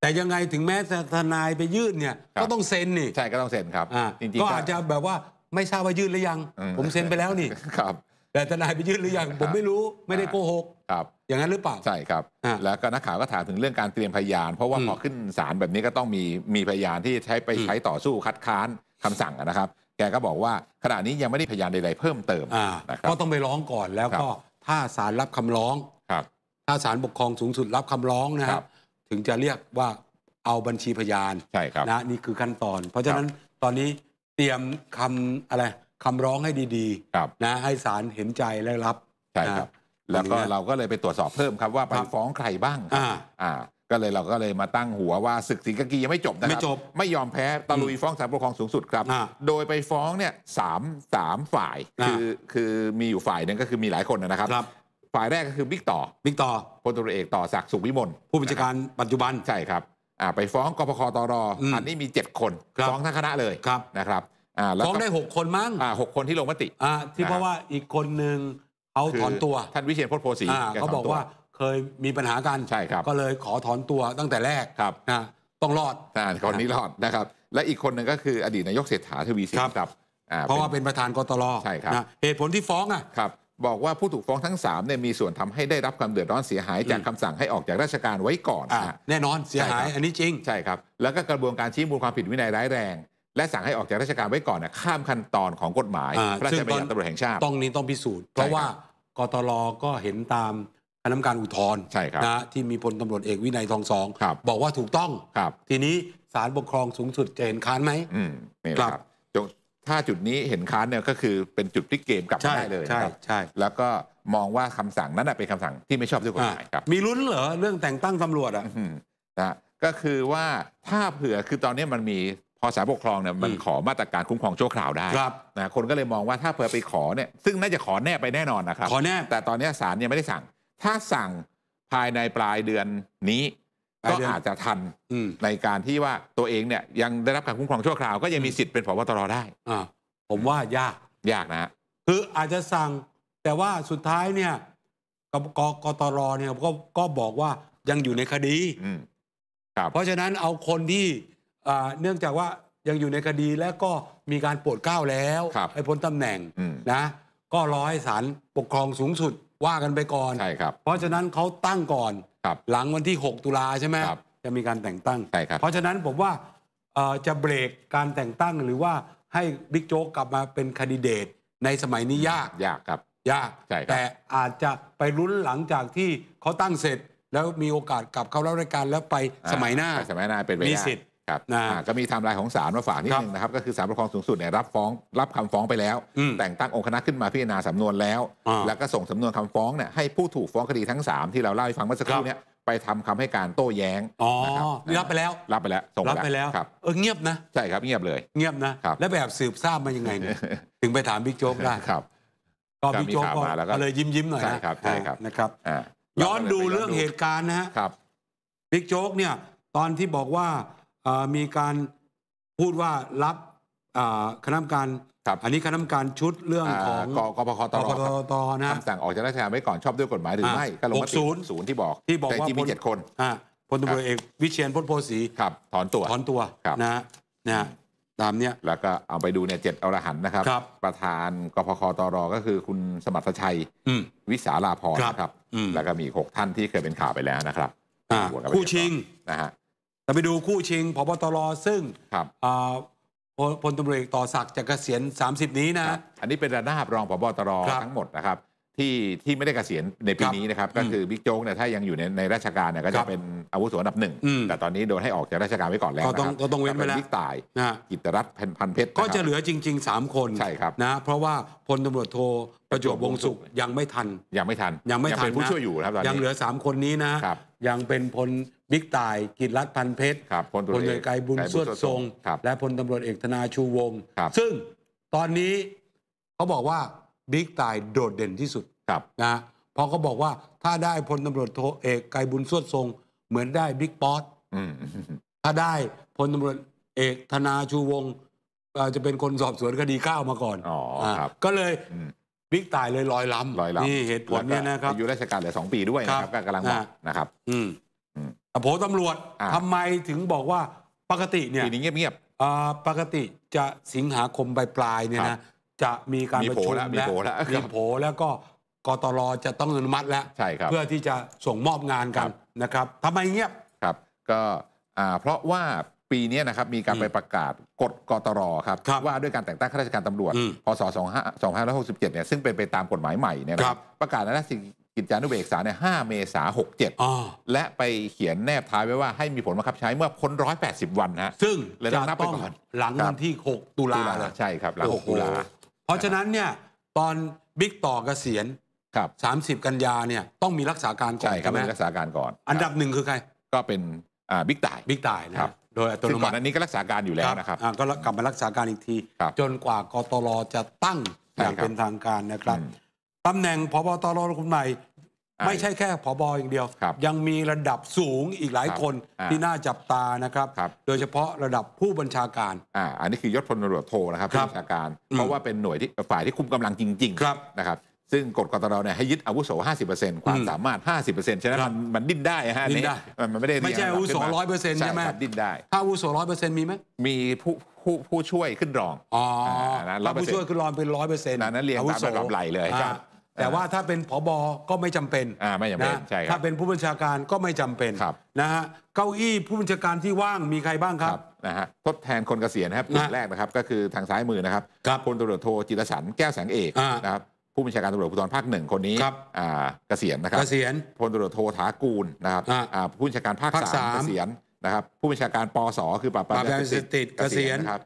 แต่ยังไงถึงแม้ทนายไปยื่นเนี่ย ก็ต้องเซ็นนี่ ใช่ก็ต้องเซ็นครับ จริงๆ ก็อาจจะแบบว่าไม่ทราบว่ายื่นหรือยัง ผมเซ็นไปแล้วนี่ ครับแต่ทนายไปยื่นหรือยังผมไม่รู้ไม่ได้โกหก ครับ อย่างนั้นหรือเปล่า ใช่ครับ แล้วก็นักข่าวก็ถามถึงเรื่องการเตรียมพยานเพราะว่าพอขึ้นศาลแบบนี้ก็ต้องมีมีพยานที่ใช้ไปใช้ต่อสู้คัดค้านคำสั่งนะครับแกก็บอกว่าขณะนี้ยังไม่ได้พยานใดๆเพิ่มเติมนะครับก็ต้องไปร้องก่อนแล้วก็ ถ้าศาลรับคำร้องครับ ถ้าศาลปกครองสูงสุดรับคำร้องนะครับ ถึงจะเรียกว่าเอาบัญชีพยานใช่ครับนะนี่คือขั้นตอน เพราะฉะนั้นตอนนี้เตรียมคำอะไรคำร้องให้ดีๆนะให้ศาลเห็นใจและรับใช่ครับ แล้วก็เราก็เลยไปตรวจสอบเพิ่มครับว่าไปฟ้องใครบ้าง อ่าก็เลยเราก็เลยมาตั้งหัวว่า ศึกสรีกากียังไม่จบนะครับไม่จบไม่ยอมแพ้ตะลุยฟ้องศาลปกครองสูงสุดครับ โดยไปฟ้องเนี่ยสามสามฝ่ายคือคือมีอยู่ฝ่ายหนึงก็คือมีหลายคนนะครับรบฝ่ายแรกก็คือบิ๊กต่อบิ๊กต่อพลตุรเอกต่อศักดิ์สุขวิมลผู้บัญชาการปัจจุบันใช่ครับอ่าไปฟ้องกพคตรออันนี้มีเจ็ดคนฟ้องทั้งคณะเลยนะครับอ่าฟ้องได้หกคนมั้งอ่าหกคนที่ลงมติอ่าที่เพราะว่าอีกคนหนึ่งเขาถอนตัวท่านวิเชียรพจน์โพสีเขาบอกว่าเคยมีปัญหากันใช่ครับ ก็เลยขอถอนตัวตั้งแต่แรกครับนะต้องรอดอ่าอนนี้รอดนะครับ และอีกคนหนึ่งก็คืออดีตนายกเศรษฐาทวีสินครับ เพราะว่าเป็นประธานกตลใช่ครับเหตุผลที่ฟ้องอ่ะครับบอกว่าผู้ถูกฟ้องทั้ง3เนี่ยมีส่วนทำให้ได้รับความเดือดร้อนเสียหาย จากคำสั่งให้ออกจากราชการไว้ก่อนอแน่นอนเสียหาย อันนี้จริง ใช่ครับแล้วก็กระบวนการชี้มูลความผิดวินัยร้ายแรง และสั่งให้ออกจากราชการไว้ก่อนน่ยข้ามขั้นตอนของกฎหมายพระราชบัญญัติตำรวจแห่งชาติต้องนี้ต้องพิสูจน์เพราะว่ากตลก็เห็นตามคณะกรรมการอุทธรณ์ใช่ครับนะที่มีพลตำรวจเอกวินัยทองสองบบอกว่าถูกต้องครับทีนี้ศาลปกครองสูงสุดจะเห็นค้านไหมอืมนี่ครับถ้าจุดนี้เห็นค้านเนี่ยก็คือเป็นจุดที่เกมกลับมได้เลยใช่ใช่แล้วก็มองว่าคำสั่งนั้นเป็นคำสั่งที่ไม่ชอบด้วยกฎหมายครับมีลุ้นเหรอเรื่องแต่งตั้งตารวจอ่ะนะก็คือว่าถ้าเผื่อคือตอนนี้มันมีพอสารปกครองเนี่ยมันขอมาตรการคุ้มครองชั่วคราวได้นะคนก็เลยมองว่าถ้าเผื่อไปขอเนี่ยซึ่งน่าจะขอแน่ไปแน่นอนนะครับขอแน่แต่ตอนนี้ศาลยังไม่ได้สั่งถ้าสั่งภายในปลายเดือนนี้ ก็อาจจะทัน ในการที่ว่าตัวเองเนี่ยยังได้รับการคุ้มครองชั่วคราวก็ยังมีสิทธิ์เป็นผบตรได้ผมว่ายากยากนะ คืออาจจะสั่งแต่ว่าสุดท้ายเนี่ยกกกตรเนี่ยก็ก็บอกว่ายังอยู่ในคดีเพราะฉะนั้นเอาคนที่เนื่องจากว่ายังอยู่ในคดีและก็มีการปวดก้าวแล้วให้พ้นตาแหน่งนะ ก็รอให้ศาลปกครองสูงสุดว่ากันไปก่อนใช่ครับเพราะฉะนั้นเขาตั้งก่อนหลังวันที่ 6 ตุลาใช่ไหมจะมีการแต่งตั้งใช่ครับเพราะฉะนั้นผมว่าจะเบรกการแต่งตั้งหรือว่าให้บิ๊กโจ๊กกลับมาเป็นคนดิเดต ในสมัยนี้ยากยากครับยากใช่แต่อาจจะไปลุ้นหลังจากที่เขาตั้งเสร็จ แล้วมีโอกาสกลับเข้ารับราชการแล้วไปสมัยหน้าสมัยหน้าเป็นไปได้มีสิทธิครับนะก็มีไทม์ไลน์ของศาลมาฝากนิดนึงนะครับ ก็คือศาลปกครองสูงสุดเนี่ยรับฟ้อง รับคำฟ้องไปแล้ว แต่งตั้งองค์คณะขึ้นมาพิจารณาสำนวนแล้ว แล้วก็ส่งสำนวนคำฟ้องเนี่ยให้ผู้ถูกฟ้องคดีทั้ง 3 ที่เราเล่าให้ฟังเมื่อสักครู่เนี่ยไปทำคำให้การโต้แย้งอ๋อ รับไปแล้ว รับไปแล้ว ส่งรับไปแล้วครับ เออเงียบนะ ใช่ครับเงียบเลย เงียบนะแล้วแบบสืบทราบมายังไงเนี่ยถึงไปถามบิ๊กโจ๊กได้ครับก็บิ๊กโจ๊กก็เลยยิ้มยิ้มหน่อยใช่ครับใช่ครับนะครับย้อนดูเรื่องเหตุการณ์นะฮะบิ๊กโจ๊กเนี่ยตอนที่บอกว่ามีการพูดว่ารับคณะกรรมการอันนี้คณะกรรมการชุดเรื่องของกปคตรตนะคำสั่งออกจากราชการไว้ก่อนชอบด้วยกฎหมายหรือไม่ก็ลงมติศูนย์ที่บอก ที่บอกว่ามีเจ็ดคนพลตำรวจเอกวิเชียนพลโพสีครับ ถอนตัวถอนตัวนะนะตามเนี้ยแล้วก็เอาไปดูเนี่ยเจ็ดอรหันนะครับ ประธานกพคตรก็คือคุณสมัติชัยวิสาลาพรครับ แล้วก็มีหกท่านที่เคยเป็นข่าวไปแล้วนะครับคู่ชิงนะฮะแต่ไปดูคู่ชิงพบตรซึ่งครับพลตำรวจต่อศักดิ์จะเกษียณ 30 นี้นะ อันนี้เป็นระดับรองพบตรทั้งหมดนะครับที่ที่ไม่ได้เกษียณในปีนี้นะครับ ก็คือบิ๊กโจ๊กเนี่ยถ้ายังอยู่ในในราชการเนี่ยก็จะเป็นอาวุโสอันดับหนึ่งแต่ตอนนี้โดนให้ออกจากราชการไว้ก่อนแล้วนะครับก็ต้องเว้นไปแล้วบิ๊กตายกิตรัตน์พันพันเพชรก็จะเหลือจริง ๆ 3 คนใช่ครับนะ เพราะว่าพลตำรวจโทประจวบวงสุขยังไม่ทันยังไม่ทันยังไม่ทันเป็นผู้ช่วยอยู่ครับตอนนี้ยังเหลือ3คนนี้นะยังเป็นพลบิ๊กตายกิตรัตน์พันเพชรพลตรวจเอกไกบุญสวดทรงและพลตำรวจเอกธนาชูวงศ์ซึ่งตอนนี้เขาบอกว่าบิ๊กตายโดดเด่นที่สุดครับนะพอเขาบอกว่าถ้าได้พลตารวจโทเอกไกบุญสวดทรงเหมือนได้บิ๊กป๊อตถ้าได้พลตารวจเอกธนาชูวง จะเป็นคนสอบสวนคดีข้าวมาก่อนอ๋อครับ ก็เลยบิ๊กตายเลยลอยล้ำลอยล้ำนี่เหตุผลเนี่ยนะครับอายุราชการเหลือสองปีด้วยนะครับกำลังบอกนะครับอืมโผตำรวจทำไมถึงบอกว่าปกติเนี่ยปีนี้เงียบๆปกติจะสิงหาคมปลายปลายเนี่ยนะจะมีการประชุมแล้วมีโผแล้วโผแล้วก็กตรจะต้องอนุมัติแล้วใช่ครับเพื่อที่จะส่งมอบงานกันนะครับทำไมเงียบครับก็เพราะว่าปีนี้นะครับมีการไปประกาศกฎกตรครับ ว่าด้วยการแต่งตั้งข้าราชการตำรวจ พศ2567เนี่ยซึ่งเป็นไปตามกฎหมายใหม่เนี่ยะครับประกาศในราชกิจจานุเบกษาเนี่ย5เมษา67 และไปเขียนแนบท้ายไว้ว่าให้มีผลบังคับใช้เมื่อพ้น180 วันฮะซึ่งจะต้องหลังวันที่ 6 ตุลาใช่ครับหลัง6ตุลาเพราะฉะนั้นเนี่ยตอนบิ๊กต่อเกษียณ ครับสามสิบกันยาเนี่ยต้องมีรักษาการก่อนใช่ครับมีรักษาการก่อน อันดับหนึ่งคือใคร ก็เป็นบิ๊กต่ายบิ๊กต่ายนะครับโดยอัวนมัติอันนี้ก็รักษาการอยู่แล้วนะครับ ก็กลับมารักษาการอีกที จนกว่ากตรจะตั้งอย่างเป็นทางการนะครับตำแหน่งพบตรคนใหม่ไม่ใช่แค่ผบอย่างเดียว ยังมีระดับสูงอีกหลายคน ที่น่าจับตานะครับ โดยเฉพาะระดับผู้บัญชาการ อ่า อันนี้คือยศพลตำรวจโทนะครับ ผู้บัญชาการ เพราะว่าเป็นหน่วยที่ฝ่ายที่คุมกำลังจริงๆนะครับ ซึ่งกฎกตรเนี่ยให้ยึดอาวุโส 50%ความสามารถ 50%ฉะนั้นมันมันดิ้นได้ฮะนี่มันไม่ได้ไม่ใช่อาวุโส 100%ใช่ไหมดิ้นได้ถ้าอาวุโส100%มีไหมมีผู้ผู้ผู้ช่วยขึ้นรองอ๋อผู้ช่วยขึ้นรองเป็น 100%นั้นเรียงตามับไหลเลยแต่ว่าถ้าเป็นผบก็ไม่จำเป็น อ่า ไม่จำเป็น ใช่ครับ ถ้าเป็นผู้บัญชาการก็ไม่จำเป็นนะฮะ เก้าอี้ผู้บัญชาการที่ว่างมีใครบ้างครับนะฮะ ทดแทนคนเกษียณนะครับคนแรกนะครับก็คือทางซ้ายมือนะครับครับพลตรวจโทจิรสันแก้วแสงเอกนะครับ ผู้บัญชาการตำรวจภูธรภาคหนึ่งคนนี้ครับเกษียณนะครับ เกษียณ พลตรวจโทถากูลนะครับ ผู้บัญชาการภาคสามเกษียณนะครับ ผู้บัญชาการปสคือปราบปรามยาเสพติดเกษียณนะครับ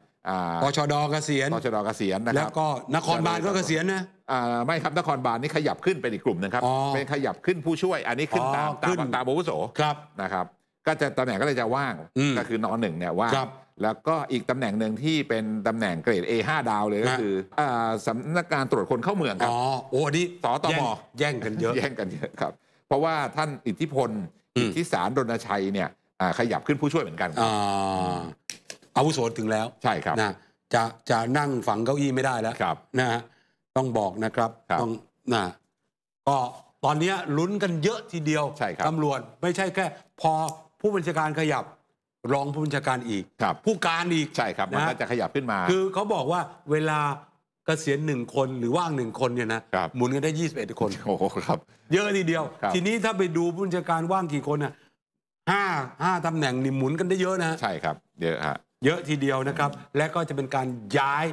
ปชดเกษียณปชดเกษียณนะครับแล้วก็นครบาลก็เกษียณนะไม่ครับนครบาลนี่ขยับขึ้นเป็นอีกกลุ่มนึงครับเป็นขยับขึ้นผู้ช่วยอันนี้ขึ้นตามตามตามบุษุโสครับนะครับ ก็จะตำแหน่งก็เลยจะว่างก็คือนอหนึ่งเนี่ยว่าง แล้วก็อีกตำแหน่งหนึ่งที่เป็นตำแหน่งเกรด A5 ดาวเลยก็คือสำนักงานตรวจคนเข้าเมืองครับอ๋อโอ้นี่สตมแย่งกันเยอะแย่งกันเยอะครับ เพราะว่าท่านอิทธิพล อิทธิสารรณชัยเนี่ยขยับขึ้นผู้ช่วยเหมือนกันอาวุโสถึงแล้ว ใช่ครับนะจะจะนั่งฝังเก้าอี้ไม่ได้แล้วนะฮะต้องบอกนะครับรบต้องนะก็ตอนนี้ลุ้นกันเยอะทีเดียวใช่ครับตำรวจไม่ใช่แค่ พอผู้บัญชาการขยับรองผู้บัญชาการอีกครับผู้การอีก ใช่ครับ มันก็จะขยับขึ้นมา คือเขาบอกว่าเวลากษียณหนึ่งคนหรือว่างหนึ่งคนเนี่ยนะหมุนกันได้ 21 คนโอ้โหครับ เยอะทีเดียว ทีนี้ถ้าไปดูผู้บัญชาการว่างกี่คนน่ะห้าห้าตำแหน่งนี่หมุนกันได้เยอะนะใช่ครับเยอะฮะเยอะทีเดียวนะครับ และก็จะเป็นการย้าย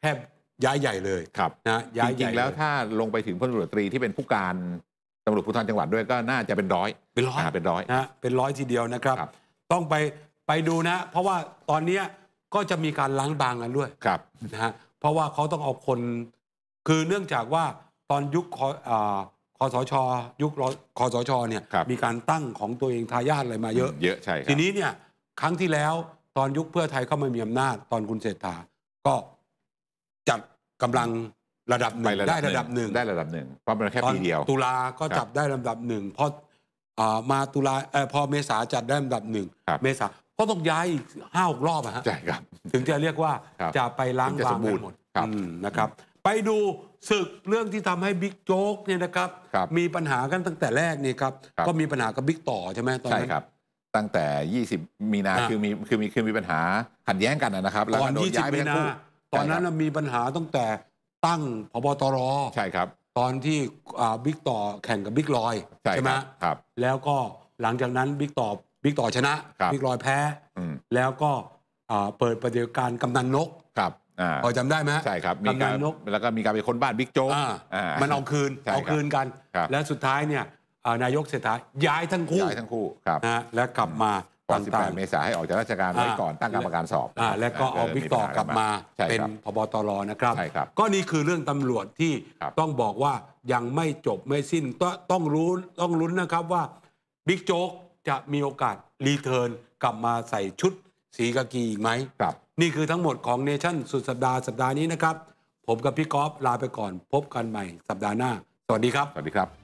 แทบย้ายใหญ่เลยครับนะย้ายจริงๆแล้วถ้าลงไปถึงพลตรวจตรีที่เป็นผู้การตำรวจภูธรจังหวัดด้วย ก็น่าจะเป็นร้อยเป็นร้อยเป็นร้อยนะเป็นร้อยทีเดียวนะครับรบต้องไปไปดูนะ เพราะว่าตอนเนี้ก็จะมีการล้างบางกันด้วยครับนะเพราะว่าเขาต้องเอาคน คือเนื่องจากว่าตอนยุคคออคอสชยุครอคอสชเนี่ยมีการตั้งของตัวเองทายาทอะไรมาเยอะเยอะใช่ทีนี้เนี่ย ครั้งที่แล้วตอนยุคเพื่อไทยเข้ามามีอำนาจตอนคุณเศรษฐา ก็จับกำลังระดับหนึ่งได้ระดับหนึ่งได้ระดับหนึ่งเพราะมันแค่ปีเดียว ตุลาก็จับได้ำดับหนึ่งพอมาตุลาพอเมษาจัดได้ลำดับหนึ่งเมษาก็ต้องย้ายอีกห้าหกรอบอะฮะใช่ครับถึงจะเรียกว่าจะไปล้างบางหมดนะครับ ไปดูศึกเรื่องที่ทำให้บิ๊กโจ๊กเนี่ยนะครับ มีปัญหากันตั้งแต่แรกนี่ครับ ก็มีปัญหากับบิ๊กต่อใช่ไหมตอนนั้นตั้งแต่ 20 มีนาคือมีคือมีคือมีปัญหาขัดแย้งกันนะครับแล้วก็อนโดนย้ายไปทั้งคู่ตอนนั้นมีปัญหาตั้งแต่ตั้งพบตรใช่ครับ ตอนที่บิ๊กต่อแข่งกับบิ๊กลอยใช่ไหมครับแล้วก็หลังจากนั้นบิ๊กต่อบิ๊กต่อชนะบิ๊กลอยแพ้แล้วก็เปิดปฏิี๋ยวการกำนันนกครับพอจำได้ไหมใช่ครับกำนันนกแล้วก็มีการไปค้นบ้านบิ๊กโจ๊กมันเอาคืนเอาคืนกันแล้วสุดท้ายเนี่ยนายกเศรษฐาย้ายทั้งคู่ ย้ายทั้งคู่ครับนะและกลับมาก่อนปดเมษาให้ออกจากราชการไว้ก่อนตั้งกรรมการสอบ และก็เอาวิกต่อกลับมาเป็นพบตรนะครับ ก็นี่คือเรื่องตำรวจที่ต้องบอกว่ายังไม่จบไม่สิ้นต้องรู้ต้องลุ้นนะครับว่า บิ๊กโจ๊กจะมีโอกาสรีเทิร์น กลับมาใส่ชุดสีกากีอีกไหมครับนี่คือทั้งหมดของเนชั่นสุดสัปดาห์สัปดาห์นี้นะครับ ผมกับพี่กอล์ฟลาไปก่อนพบกันใหม่สัปดาห์หน้าสวัสดีครับสวัสดีครับ